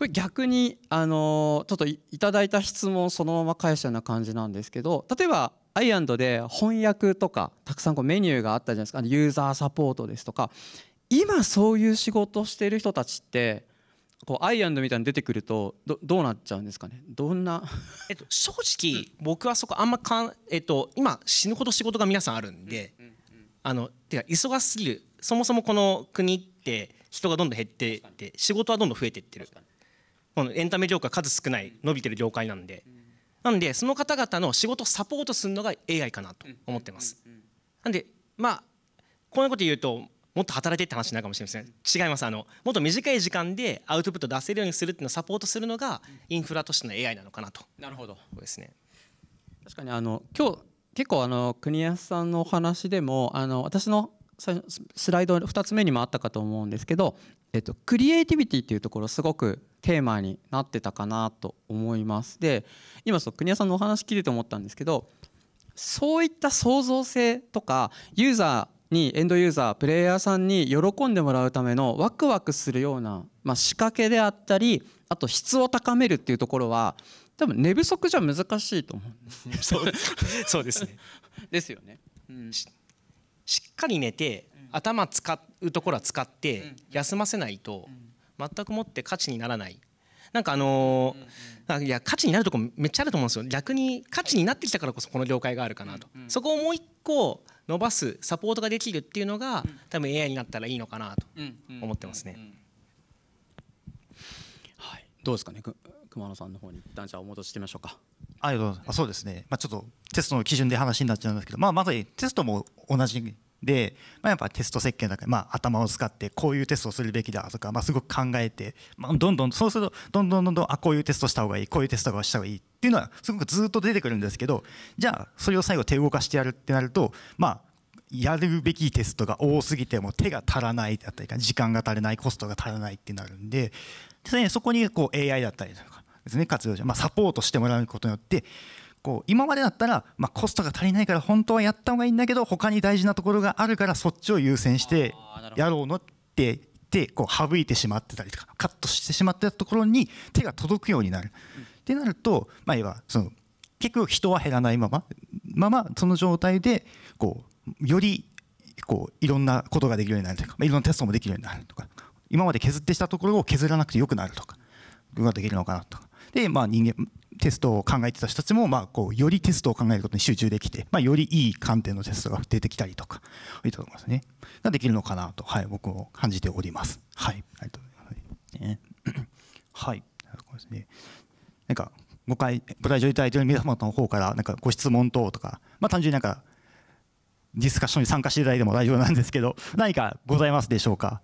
S4: これ逆にあのちょっといただいた質問そのまま返したような感じなんですけど例えばアイアンドで翻訳とかたくさんこうメニューがあったじゃないですかユーザーサポートですとか今そういう仕事をしている人たちってこうアイアンドみたいに出てくると
S3: どどうなっちゃうんですかねどんな、えっと、正直、僕はそこあんまかん、えっと、今死ぬほど仕事が皆さんあるんで、うんうんうん、あのてか忙しすぎるそもそもこの国って人がどんどん減ってって仕事はどんどん増えていってる。このエンタメ業界数少ない伸びてる業界なんで、なんでその方々の仕事をサポートするのが AI かなと思ってます。なんでまあこんなこと言うともっと働いてって話になるかもしれません違いますあのもっと短い時間でアウトプット出せるようにするっていうのをサポートするのがインフラとしての AI なのかなと。なるほどですね確かにあの今日
S4: 結構あの国安さんのお話でもあの私のスライド2つ目にもあったかと思うんですけど、えっと、クリエイティビティっていうところすごくテーマになってたかなと思いますで今そう国谷さんのお話聞いてて思ったんですけどそういった創造性とかユーザーにエンドユーザープレイヤーさんに喜んでもらうためのワクワクするような、まあ、仕掛けであったりあと質を高めるっていうところは多分寝不足じゃ難しいと思
S1: うそ
S4: うですね。
S3: ですよね。うんしっかり寝て、頭使うところは使って休ませないと、全くもって価値にならないなんかあのいや価値になるとこめっちゃあると思うんですよ逆に価値になってきたからこそこの業界があるかなと、そこをもう一個伸ばすサポートができるっていうのが多分 AI になったらいいのかなと思ってますね。はい、どうですかね
S4: 熊野さんの方に一旦じゃあお戻ししてみましょうか。
S2: ああそうですね、まあ、ちょっとテストの基準で話になっちゃうんですけど、まあ、まずテストも同じで、まあ、やっぱテスト設計の中で、まあ、頭を使ってこういうテストをするべきだとか、まあ、すごく考えて、まあ、どんどんそうするとどんどんどんどんあこういうテストした方がいいこういうテストがした方がいいっていうのはすごくずっと出てくるんですけどじゃあそれを最後手動かしてやるってなるとまあやるべきテストが多すぎても手が足らないだったり時間が足りないコストが足らないってなるんでそこにこう AI だったりとかですね活用者、まあ、サポートしてもらうことによってこう今までだったら、まあ、コストが足りないから本当はやった方がいいんだけど他に大事なところがあるからそっちを優先してやろうのって言ってこう省いてしまってたりとかカットしてしまってたところに手が届くようになる。うん、ってなると、まあ、いわその結局人は減らないままままその状態でこうよりこういろんなことができるようになるとか、まあ、いろんなテストもできるようになるとか今まで削ってしたところを削らなくてよくなるとかができるのかなとかで、まあ、人間テストを考えてた人たちも、まあ、こうよりテストを考えることに集中できて、まあ、よりいい観点のテストが出てきたりとかいったところですねができるのかなと、はい、僕も感じております。はい、ありがとうございます。ね、はい、ですね。なんかご会ご来場いただいている皆様の方からなんかご質問等とか、まあ、単純になんかディスカッションに参加していただいても大丈夫なんですけど何かございますでしょうか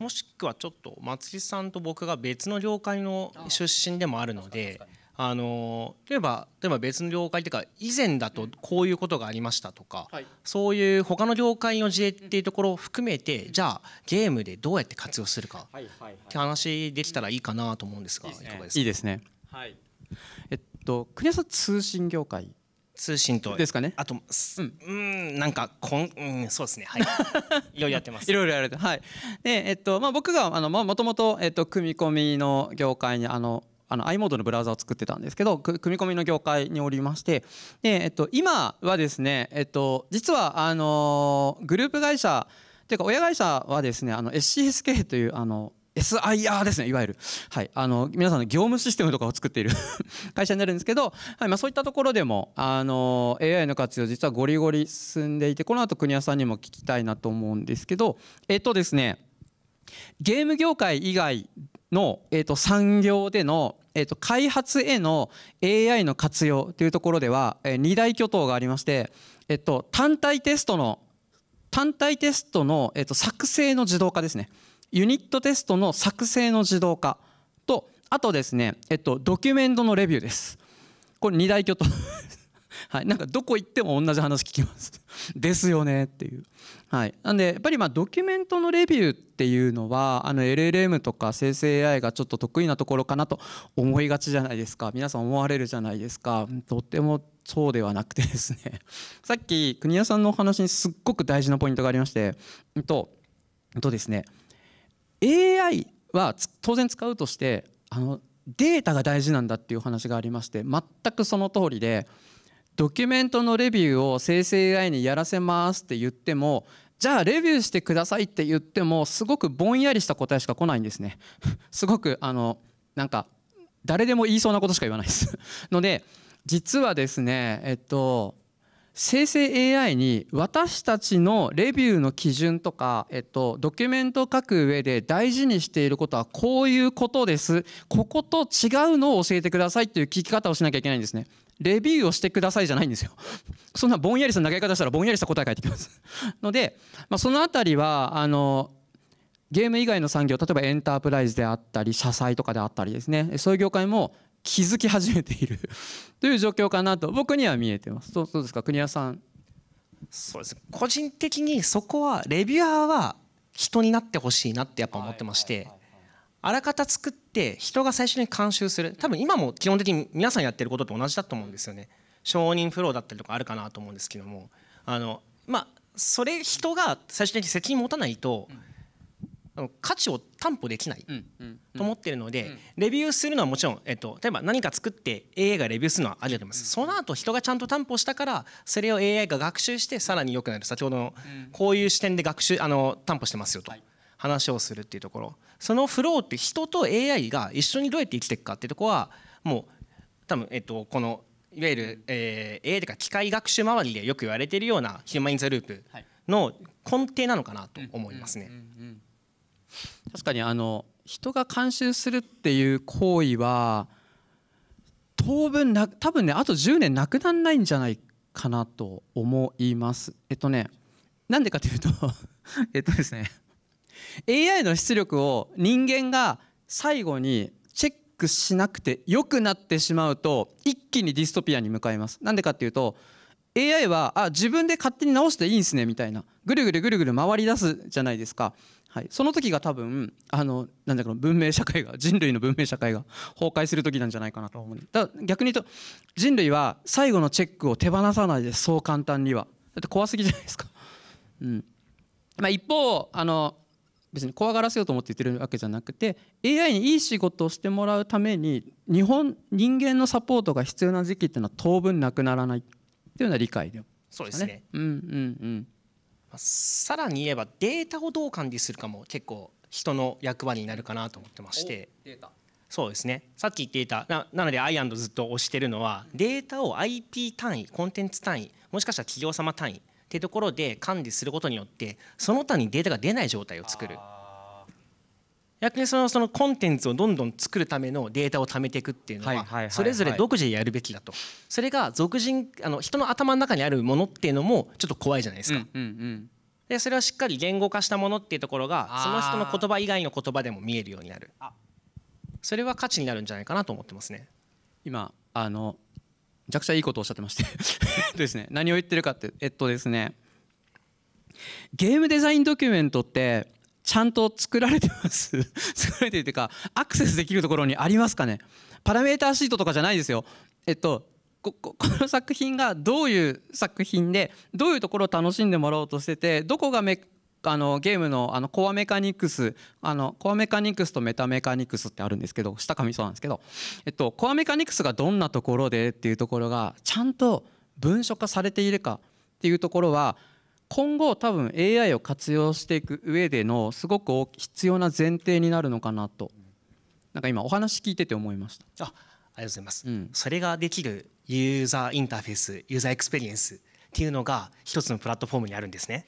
S3: もしくはちょっと松木さんと僕が別の業界の出身でもあるのであの例えば例えば別の業界というか以前だとこういうことがありましたとか、うんはい、そういう他の業界の事例っていうところを含めて、うん、じゃあゲームでどうやって活用するかって話できたらいいかなと思うんですがいいですね。えっと、国安通信業界通信とですかねあとうんなんかこん、うん、そうですねはい
S4: いろいろやってますいろいろやるはいでえっとまあ僕があのもともとえっと組み込みの業界にあのあの i モードのブラウザを作ってたんですけど組み込みの業界におりましてで、えっと、今はですね、えっと、実はあのグループ会社っていうか親会社はですねあの SCSK というあの SIR ですね、いわゆる。はい。あの、皆さんの業務システムとかを作っている 会社になるんですけど、はい。まあ、そういったところでも、あの、AI の活用、実はゴリゴリ進んでいて、この後、国谷さんにも聞きたいなと思うんですけど、えっとですね、ゲーム業界以外の、えっと、産業での、えっと、開発への AI の活用というところでは、二2大巨頭がありまして、えっと、単体テストの単体テストの、えっと、作成の自動化ですね。ユニットテストの作成の自動化とあとですね、えっと、ドキュメントのレビューですこれ二大巨頭 はい、なんかどこ行っても同じ話聞きます ですよねっていう。はい、なんでやっぱりまあドキュメントのレビューっていうのはあの LLM とか生成 AI がちょっと得意なところかなと思いがちじゃないですか皆さん思われるじゃないですかとてもそうではなくてですね さっき国谷さんのお話にすっごく大事なポイントがありまして、うんと、とですね AI は当然使うとしてあのデータが大事なんだっていう話がありまして全くその通りでドキュメントのレビューを生成 AI にやらせますって言ってもじゃあレビューしてくださいって言ってもすごくぼんやりした答えしか来ないんですね すごくあのなんか誰でも言いそうなことしか言わないですので実はですねえっと生成 AI に私たちのレビューの基準とか、えっと、ドキュメントを書く上で大事にしていることはこういうことですここと違うのを教えてくださいっていう聞き方をしなきゃいけないんですねレビューをしてくださいじゃないんですよ そんなぼんやりした投げ方したらぼんやりした答え返ってきます ので、まあ、そのあたりはあのゲーム以外の産業例えばエンタープライズであったり社債とかであったりですねそういう業界も気づき始めている という状況かなと僕
S3: には見えてます。そうそうですか国谷さんそうです個人的にそこはレビュアーは人になってほしいなってやっぱ思ってまして、あらかた作って人が最初に監修する多分今も基本的に皆さんやってることと同じだと思うんですよね承認フローだったりとかあるかなと思うんですけどもあのまあそれ人が最終的に責任持たないと、うん価値を担保できないと思ってるので、レビューするのはもちろん、えっと、例えば何か作って AI がレビューするのはありだと思います、その後人がちゃんと担保したからそれを AI が学習してさらに良くなる先ほどのこういう視点で学習あの担保してますよと。話をするっていうところそのフローって人と AI が一緒にどうやって生きていくかっていうとこはもう多分、えっと、このいわゆる、えー、AI とか機械学習周りでよく言われているようなヒューマン・イン・ザ・ループの根底なのかなと思いますね。確かにあの人が監修するっ
S4: ていう行為は当分な多分ねあと10年なくならないんじゃないかなと思いますえっとねなんでかというと えっとですね AI の出力を人間が最後にチェックしなくて良くなってしまうと一気にディストピアに向かいますなんでかっていうと AI はあ自分で勝手に直していいんすねみたいなぐるぐるぐるぐる回り出すじゃないですかはい、その時が多分あのなんだろう文明社会が 人類の文明社会が崩壊する時なんじゃないかなと思うだ逆に言うと人類は最後のチェックを手放さないでそう簡単にはだって怖すぎじゃないですか、うんまあ、一方あの別に怖がらせようと思って言ってるわけじゃなくて AI にいい仕事をしてもらうために日本人間のサポートが必要な時期っていうのは当分なくならないっていうような理解で、ね、そうですねうんうんうん
S3: さらに言えばデータをどう管理するかも結構人の役割になるかなと思ってましてそうですねさっき言っていたななのでアイアンドずっと推してるのはデータを IP 単位コンテンツ単位もしかしたら企業様単位っていうところで管理することによってその他にデータが出ない状態を作る。逆にそのそのコンテンツをどんどん作るためのデータを貯めていくっていうのはそれぞれ独自でやるべきだとそれが俗人あの人の頭の中にあるものっていうのもちょっと怖いじゃないですか。でそれをしっかり言語化したものっていうところがその人の言葉以外の言葉でも見えるようになるそれは価値になるんじゃないかなと思ってますね今あのめちゃくちゃいいことをおっしゃってま
S4: して ですね何を言ってるかってえっとですねゲームデザインドキュメントってちゃんと作られてます 作られてるというかアクセスできるところにありますかねパラメーターシートとかじゃないですよえっとここの作品がどういう作品でどういうところを楽しんでもらおうとしててどこがめあのゲームのあのコアメカニクスあのコアメカニクスとメタメカニクスってあるんですけど下紙そうなんですけど、えっと、コアメカニクスがどんなところでっていうところがちゃんと文書化されているかっていうところは今後多分 AI を活用していく上でのすごく必要な前提になるのかなとなんか今
S3: お話聞いてて思いましたあありがとうございます、うん、それができるユーザーインターフェースユーザーエクスペリエンスっていうのが一つのプラットフォームにあるんですね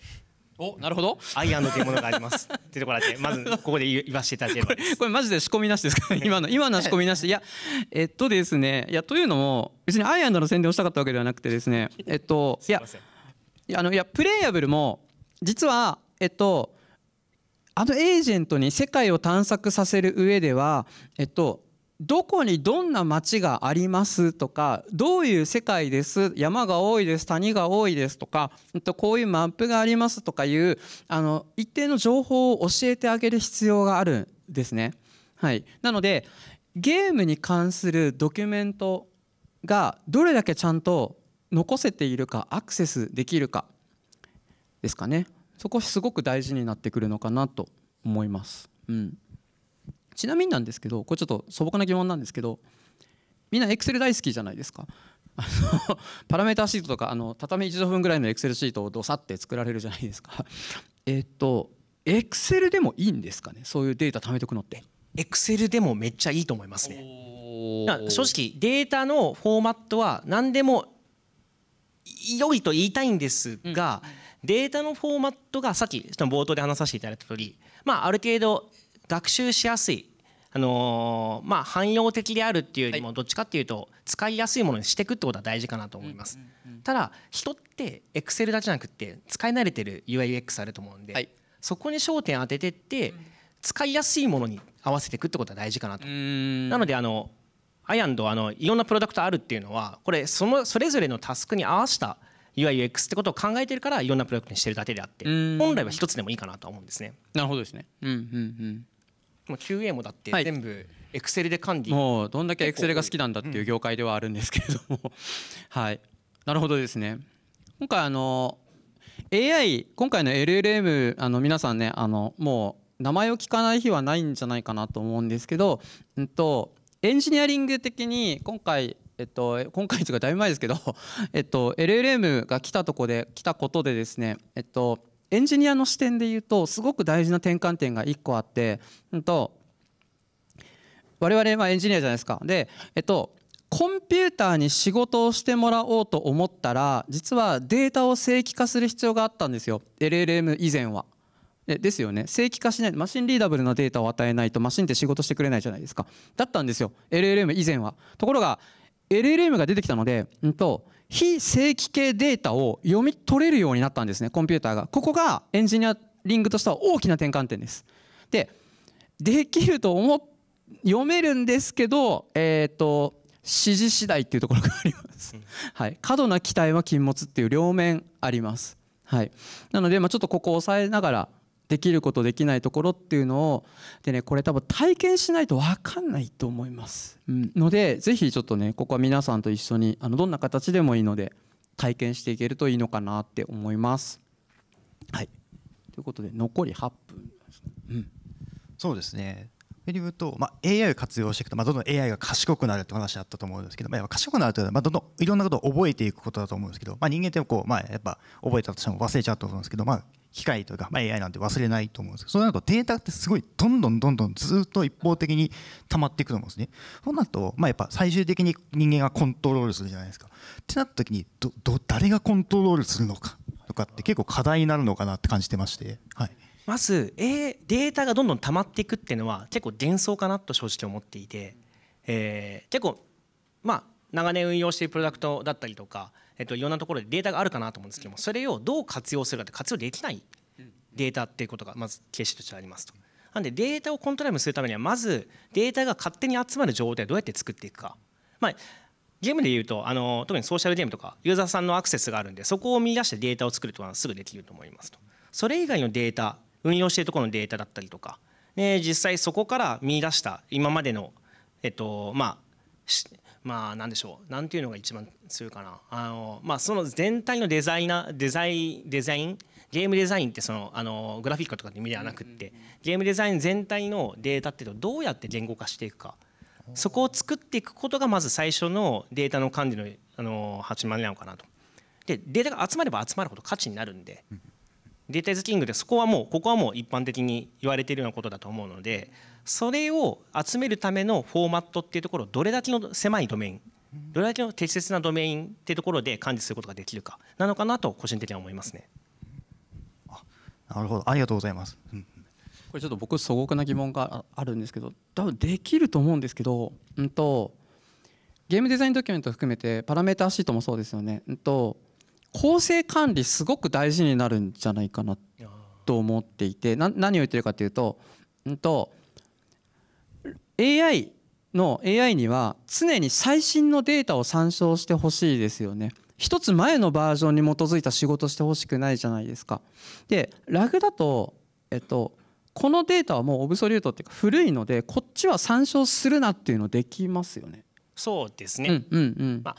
S3: おなるほどアイアンのというものがありますっていうところで まずここで言わせていただければこれマジで仕込みなしですか
S4: 今の今の仕込みなしいやえっとですねいやというのも別にアイアンの宣伝をしたかったわけではなくてですねえっとすまいやあのいやプレイヤブルも実はえっとあのエージェントに世界を探索させる上ではえっとどこにどんな町がありますとかどういう世界です山が多いです谷が多いですとか、えっと、こういうマップがありますとかいうあの一定の情報を教えてあげる必要があるんですね。はい、なのでゲームに関するドキュメントがどれだけちゃんと残せているかアクセスできるかですかねそこすごく大事になってくるのかなと思います、うん、ちなみになんですけどこれちょっと素朴な疑問なんですけどみんなエクセル大好きじゃないですか パラメータシートとかあの畳1畳分ぐらいのエクセルシートをどさって作られるじゃないですか えっ
S3: とエクセルでもいいんですかねそういうデータ貯めておくのってエクセルでもめっちゃいいと思いますね正直データのフォーマットは何でも良いと言いたいんですが、データのフォーマットがさっき冒頭で話させていただいた通り、まあ、ある程度学習しやすい、あのー、まあ、汎用的であるっていうよりもどっちかっていうと使いやすいものにしていくってことは大事かなと思います。ただ人ってエクセルだけじゃなくて使い慣れてる UIUX あると思うんで、はい、そこに焦点当ててって使いやすいものに合わせていくってことは大事かなと。
S1: な
S3: のであのアイアンドあのいろんなプロダクトあるっていうのはこれそのそれぞれのタスクに合わせた UIUX ってことを考えてるからいろんなプロダクトにしてるだけであって本来は一つでもいいかなと思うんですね。なるほどですね。うんうんうん。も QA もだって全部 e x c e で管理、もうどんだけ Excel が好きなんだってい
S4: う業界ではあるんですけれども はいなるほどですね今回あの AI 今回の LLM あの皆さんねあのもう名前を聞かない日はないんじゃないかなと思うんですけど、うんとエンジニアリング的に今回えっと、今回というかだいぶ前ですけど、えっと、LLM が来たとこで来たことでですね、えっと、エンジニアの視点で言うとすごく大事な転換点が1個あって、うん、と我々はエンジニアじゃないですかで、えっと、コンピューターに仕事をしてもらおうと思ったら実はデータを正規化する必要があったんですよ LLM 以前は。ですよね。正規化しない。マシンリーダブルなデータを与えないとマシンって仕事してくれないじゃないですか。だったんですよ。LLM 以前は。ところが、LLM が出てきたので、うんと、非正規系データを読み取れるようになったんですね、コンピューターが。ここがエンジニアリングとしては大きな転換点です。で、できると思っ、読めるんですけど、えっ、ー、と、指示次第っていうところがあります。はい。過度な期待は禁物っていう両面あります。はい。なので、まあ、ちょっとここを抑えながら、できることできないところっていうのをでねこれ多分体験しないと分かんないと思います、うん、のでぜひちょっとねここは皆さんと一緒にあのどんな形でもいいので体験していけるといいのかなって思います。はいということで
S2: 残り8分、うん、そうですねフェリブと、まあ、AI を活用していくと、まあ、どんどん AI が賢くなるって話だったと思うんですけど、まあ、賢くなるというのは、まあ、どんどんいろんなことを覚えていくことだと思うんですけど、まあ、人間ってこう、まあ、やっぱ覚えたとしても忘れちゃうと思うんですけど、まあ、機械とか、まあ、AI なんて忘れないと思うんですけどそうなるとデータってすごいどんどんどんどんずっと一方的に溜まっていくと思うんですねそうなると、まあ、やっぱ最終的に人間がコントロールするじゃないですかってなった時にどど誰がコントロールするのかとかって結構課題になるのかなって感じてまして、はい、
S3: まず、A、データがどんどん溜まっていくっていうのは結構幻想かなと正直思っていて、えー、結構まあ長年運用しているプロダクトだったりとかえっと、いろんなところでデータがあるかなと思うんですけどもそれをどう活用するかって活用できないデータっていうことがまず形式としてありますと。なんでデータをコントロールするためにはまずデータが勝手に集まる状態をどうやって作っていくか。まあゲームでいうとあの特にソーシャルゲームとかユーザーさんのアクセスがあるんでそこを見出してデータを作るとはすぐできると思いますとそれ以外のデータ運用しているところのデータだったりとか実際そこから見出した今までのえっとまあまあ、何でしょう何ていうのが一番強いかなあの、まあ、その全体のデザイナーデザイデザインゲームデザインってそのあのグラフィックとかって意味ではなくってゲームデザイン全体のデータっていうのをどうやって言語化していくかそこを作っていくことがまず最初のデータの管理のあの始まりなのかなと。でデータが集まれば集まるほど価値になるんで。データイズキングでそこはもうここはもう一般的に言われているようなことだと思うので、うんそれを集めるためのフォーマットっていうところをどれだけの狭いドメインどれだけの適切なドメインっていうところで管
S2: 理することができる
S3: かなのかなと個人的には思いますね。
S2: なるほどありがとうございます、こ
S4: れちょっと僕素朴な疑問があるんですけど多分できると思うんですけど、うんと、ゲームデザインドキュメント含めてパラメーターシートもそうですよね、うんと、構成管理すごく大事になるんじゃないかなと思っていて何を言ってるかというと,、うんと AI の AI には常に最新のデータを参照してほしいですよね。一つ前のバージョンに基づいた仕事してほしくないじゃないですか。でラグだと、えっと、このデータはもうオブソリュートっていうか古いのでこっちは参照するなっていうのできますよね。
S3: そうですね、うんうんうんま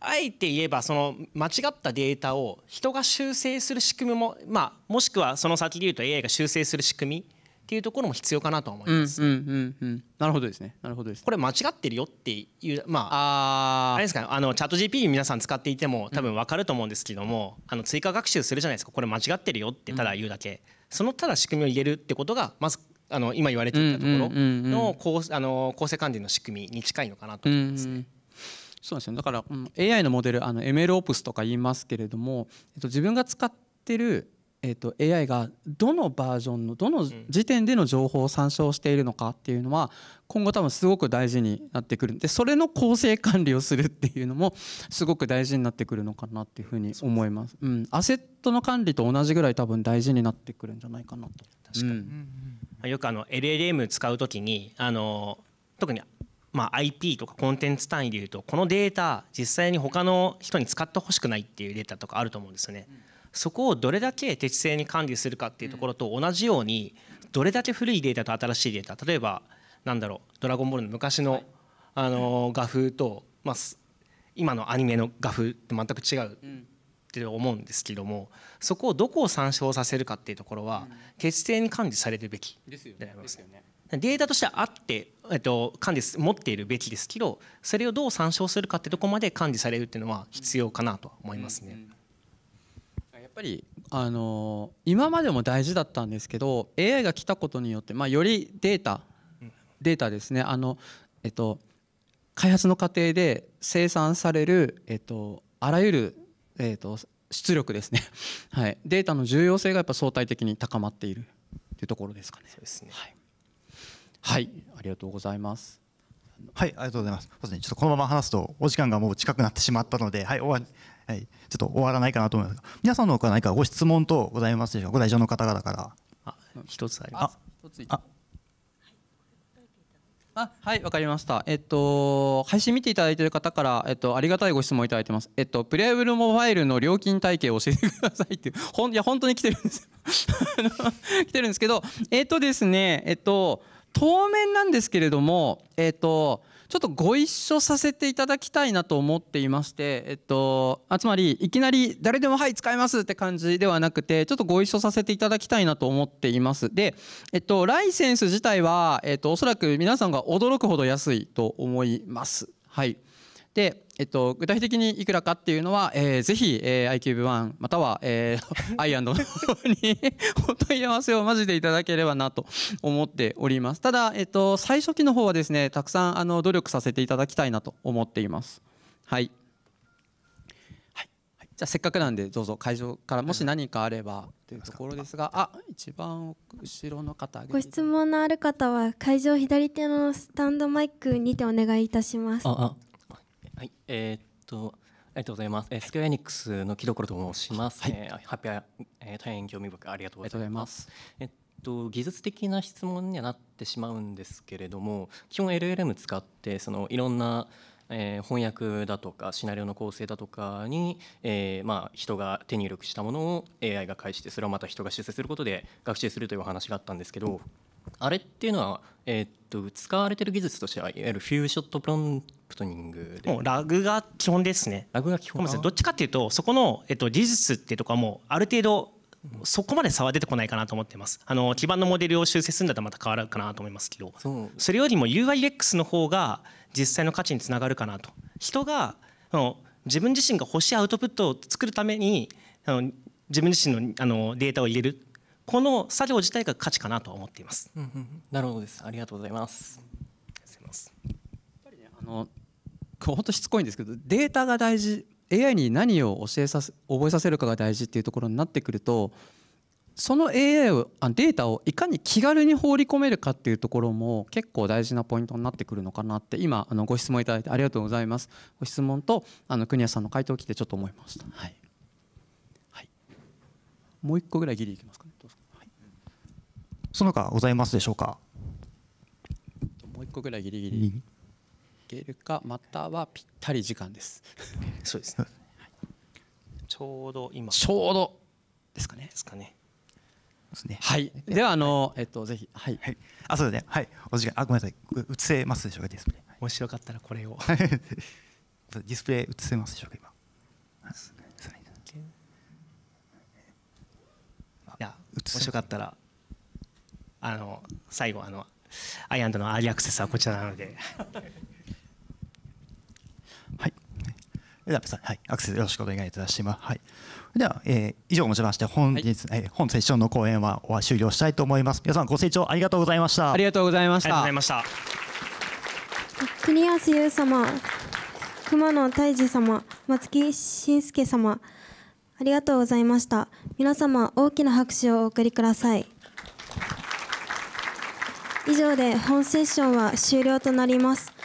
S3: あえて言えばその間違ったデータを人が修正する仕組みもまあもしくはその先で言うと AI が修正する仕組みっていうところも必要かなと思います、ね、うんうんうん、うん、なるほどですねなるほどです、これ間違ってるよっていうまあああれですかあのチャット GP 皆さん使っていても多分分かると思うんですけども、うん、あの追加学習するじゃないですかこれ間違ってるよってただ言うだけ、うん、そのただ仕組みを入れるってことがまずあの今言われていたところの構成管理の仕組みに近いのかなと思いますね。うんうんそうですねだから、うん、
S4: AI のモデルあの MLOps とか言いますけれども、えっと、自分が使ってるえーと、AI がどのバージョンのどの時点での情報を参照しているのかっていうのは今後多分すごく大事になってくるんでそれの構成管理をするっていうのもすごく大事になってくるのかなっていうふうに思います。うん、アセットの管理と同じぐらい多分大事になってくるんじゃないかなと。
S3: 確かに、うんうん、よくあの LLM 使う時にあの特にまあ、IP とかコンテンツ単位でいうとこのデータ実際に他の人に使ってほしくないっていうデータとかあると思うんですよね。うんそこをどれだけ適正に管理するかっていうところと同じようにどれだけ古いデータと新しいデータ例えばなんだろう「ドラゴンボール」の昔の,、あの画風と、まあ、今のアニメの画風って全く違う
S1: っ
S3: て思うんですけどもそこをどこを参照させるかっていうところは適正に管理されるべきであります。データとしてあって、えっと、管理持っているべきですけどそれをどう参照するかってとこまで管理されるっていうのは必要かなとは思いますね。ぱりあの今までも大事だった
S4: んですけど AI が来たことによって、まあ、よりデータデータですねあの、えっと、開発の過程で生産される、えっと、あらゆる、えっと、出力ですね、はい、データの重要性がやっぱ相対的に高まってい
S2: るというところですかね。そうですねはい、はい、ありがとうございます。はい、ありがとうございます。ちょっとこのまま話すとお時間がもう近くなってしまったので、はい、終わはい、ちょっと終わらないかなと思います皆さんのほか何かご質問等ございますでしょうご来場の方々からあ一つあります
S3: あ
S4: あはいわかりましたえっと配信見ていただいている方からえっとありがたいご質問いただいてますえっとプレイブルモバイルの料金体系を教えてくださいっていう ほんいや本当に来てるんです 来てるんですけどえっとですねえっと当面なんですけれどもえっとちょっとご一緒させていただきたいなと思っていまして、えっと、あつまりいきなり誰でもはい使えますって感じではなくてちょっとご一緒させていただきたいなと思っていますで、えっと、ライセンス自体は、えっと、おそらく皆さんが驚くほど安いと思いますはいでえっと、具体的にいくらかっていうのは、えー、ぜひ、えー、i c u e 1または、えー、アイアンの方にお問い合わせをマジでいただければなと思っておりますただ、えっと、最初期の方はですねたくさんあの努力させていただきたいなと思っていますはい、はい、はい、じゃあせっかくなんでどうぞ会場からもし何かあればというところですがあ一番後ろの方ご
S1: 質問のある方は会場左手のスタンドマイクにてお願いいたしますああ
S4: はい、えー、っとありがとうございます。えー、スクエアニックスの木所と申します。はい、えー、ハッピー、えー、大変興味深いありがとうございます。えっと技術的な質問にはなってしまうんですけれども、基本 LLM 使ってそのいろんなえー、翻訳だとかシナリオの構成だとかに、えー、まあ、人が手入力したものを AI が返してそれをまた人が修正することで学習
S3: するというお話があったんですけどあれっていうのは、えー、っと使われてる技術としてはいわゆるフューショットプロンプトニングもうラグが基本ですねラグが基本どっちかっていうとそこの、えっと、技術っていうとこはもうある程度そこまで差は出てこないかなと思ってますあの基盤のモデルを修正するんだったらまた変わるかなと思いますけどそれよりも UIX の方が実際の価値につながるかなと人が自分自身が欲しいアウトプットを作るためにあの自分自身のあのデータを入れるこの作業自体が価値かなと思っています、なるほどですありがとうございます
S4: の本当しつこいんですけどデータが大事 AI に何を教えさせ覚えさせるかが大事っていうところになってくるとその AI をあデータをいかに気軽に放り込めるかっていうところも結構大事なポイントになってくるのかなって今あのご質問いただいてありがとうございますご質問とあの国谷さんの回答を聞いてちょっと思いました、はいは
S2: い、もう一個ぐらいギリいきますかねどうですか、はい、その他ございますでしょうか
S4: もう一個ぐらいギリギリけるかまたはぴったり時間です
S2: そうですね、
S3: ちょうど今ちょうどですかねですかね
S2: ですね。はい。ではあの、えっとぜひはい。はい。あそうですね。はい。お時間あごめんなさい。映せますでしょうかディスプレイ。面白かったらこれを。ディスプレイ映せますでしょうか今。
S3: いや面白かったらあの最後あの
S2: アイアンドのアーリーアクセスはこちらなのででは、はい、アクセスよろしくお願いいたします。はい、では、えー、以上をもちまして本日、はい、えー、本セッションの講演は終了したいと思います。皆さんご清聴ありがとうございました。ありがとうございました。ありがとうございました。
S1: 国安優様、熊野泰治様、松木信介様、ありがとうございました。皆様大きな拍手をお送りください。以上で本セッションは終了となります。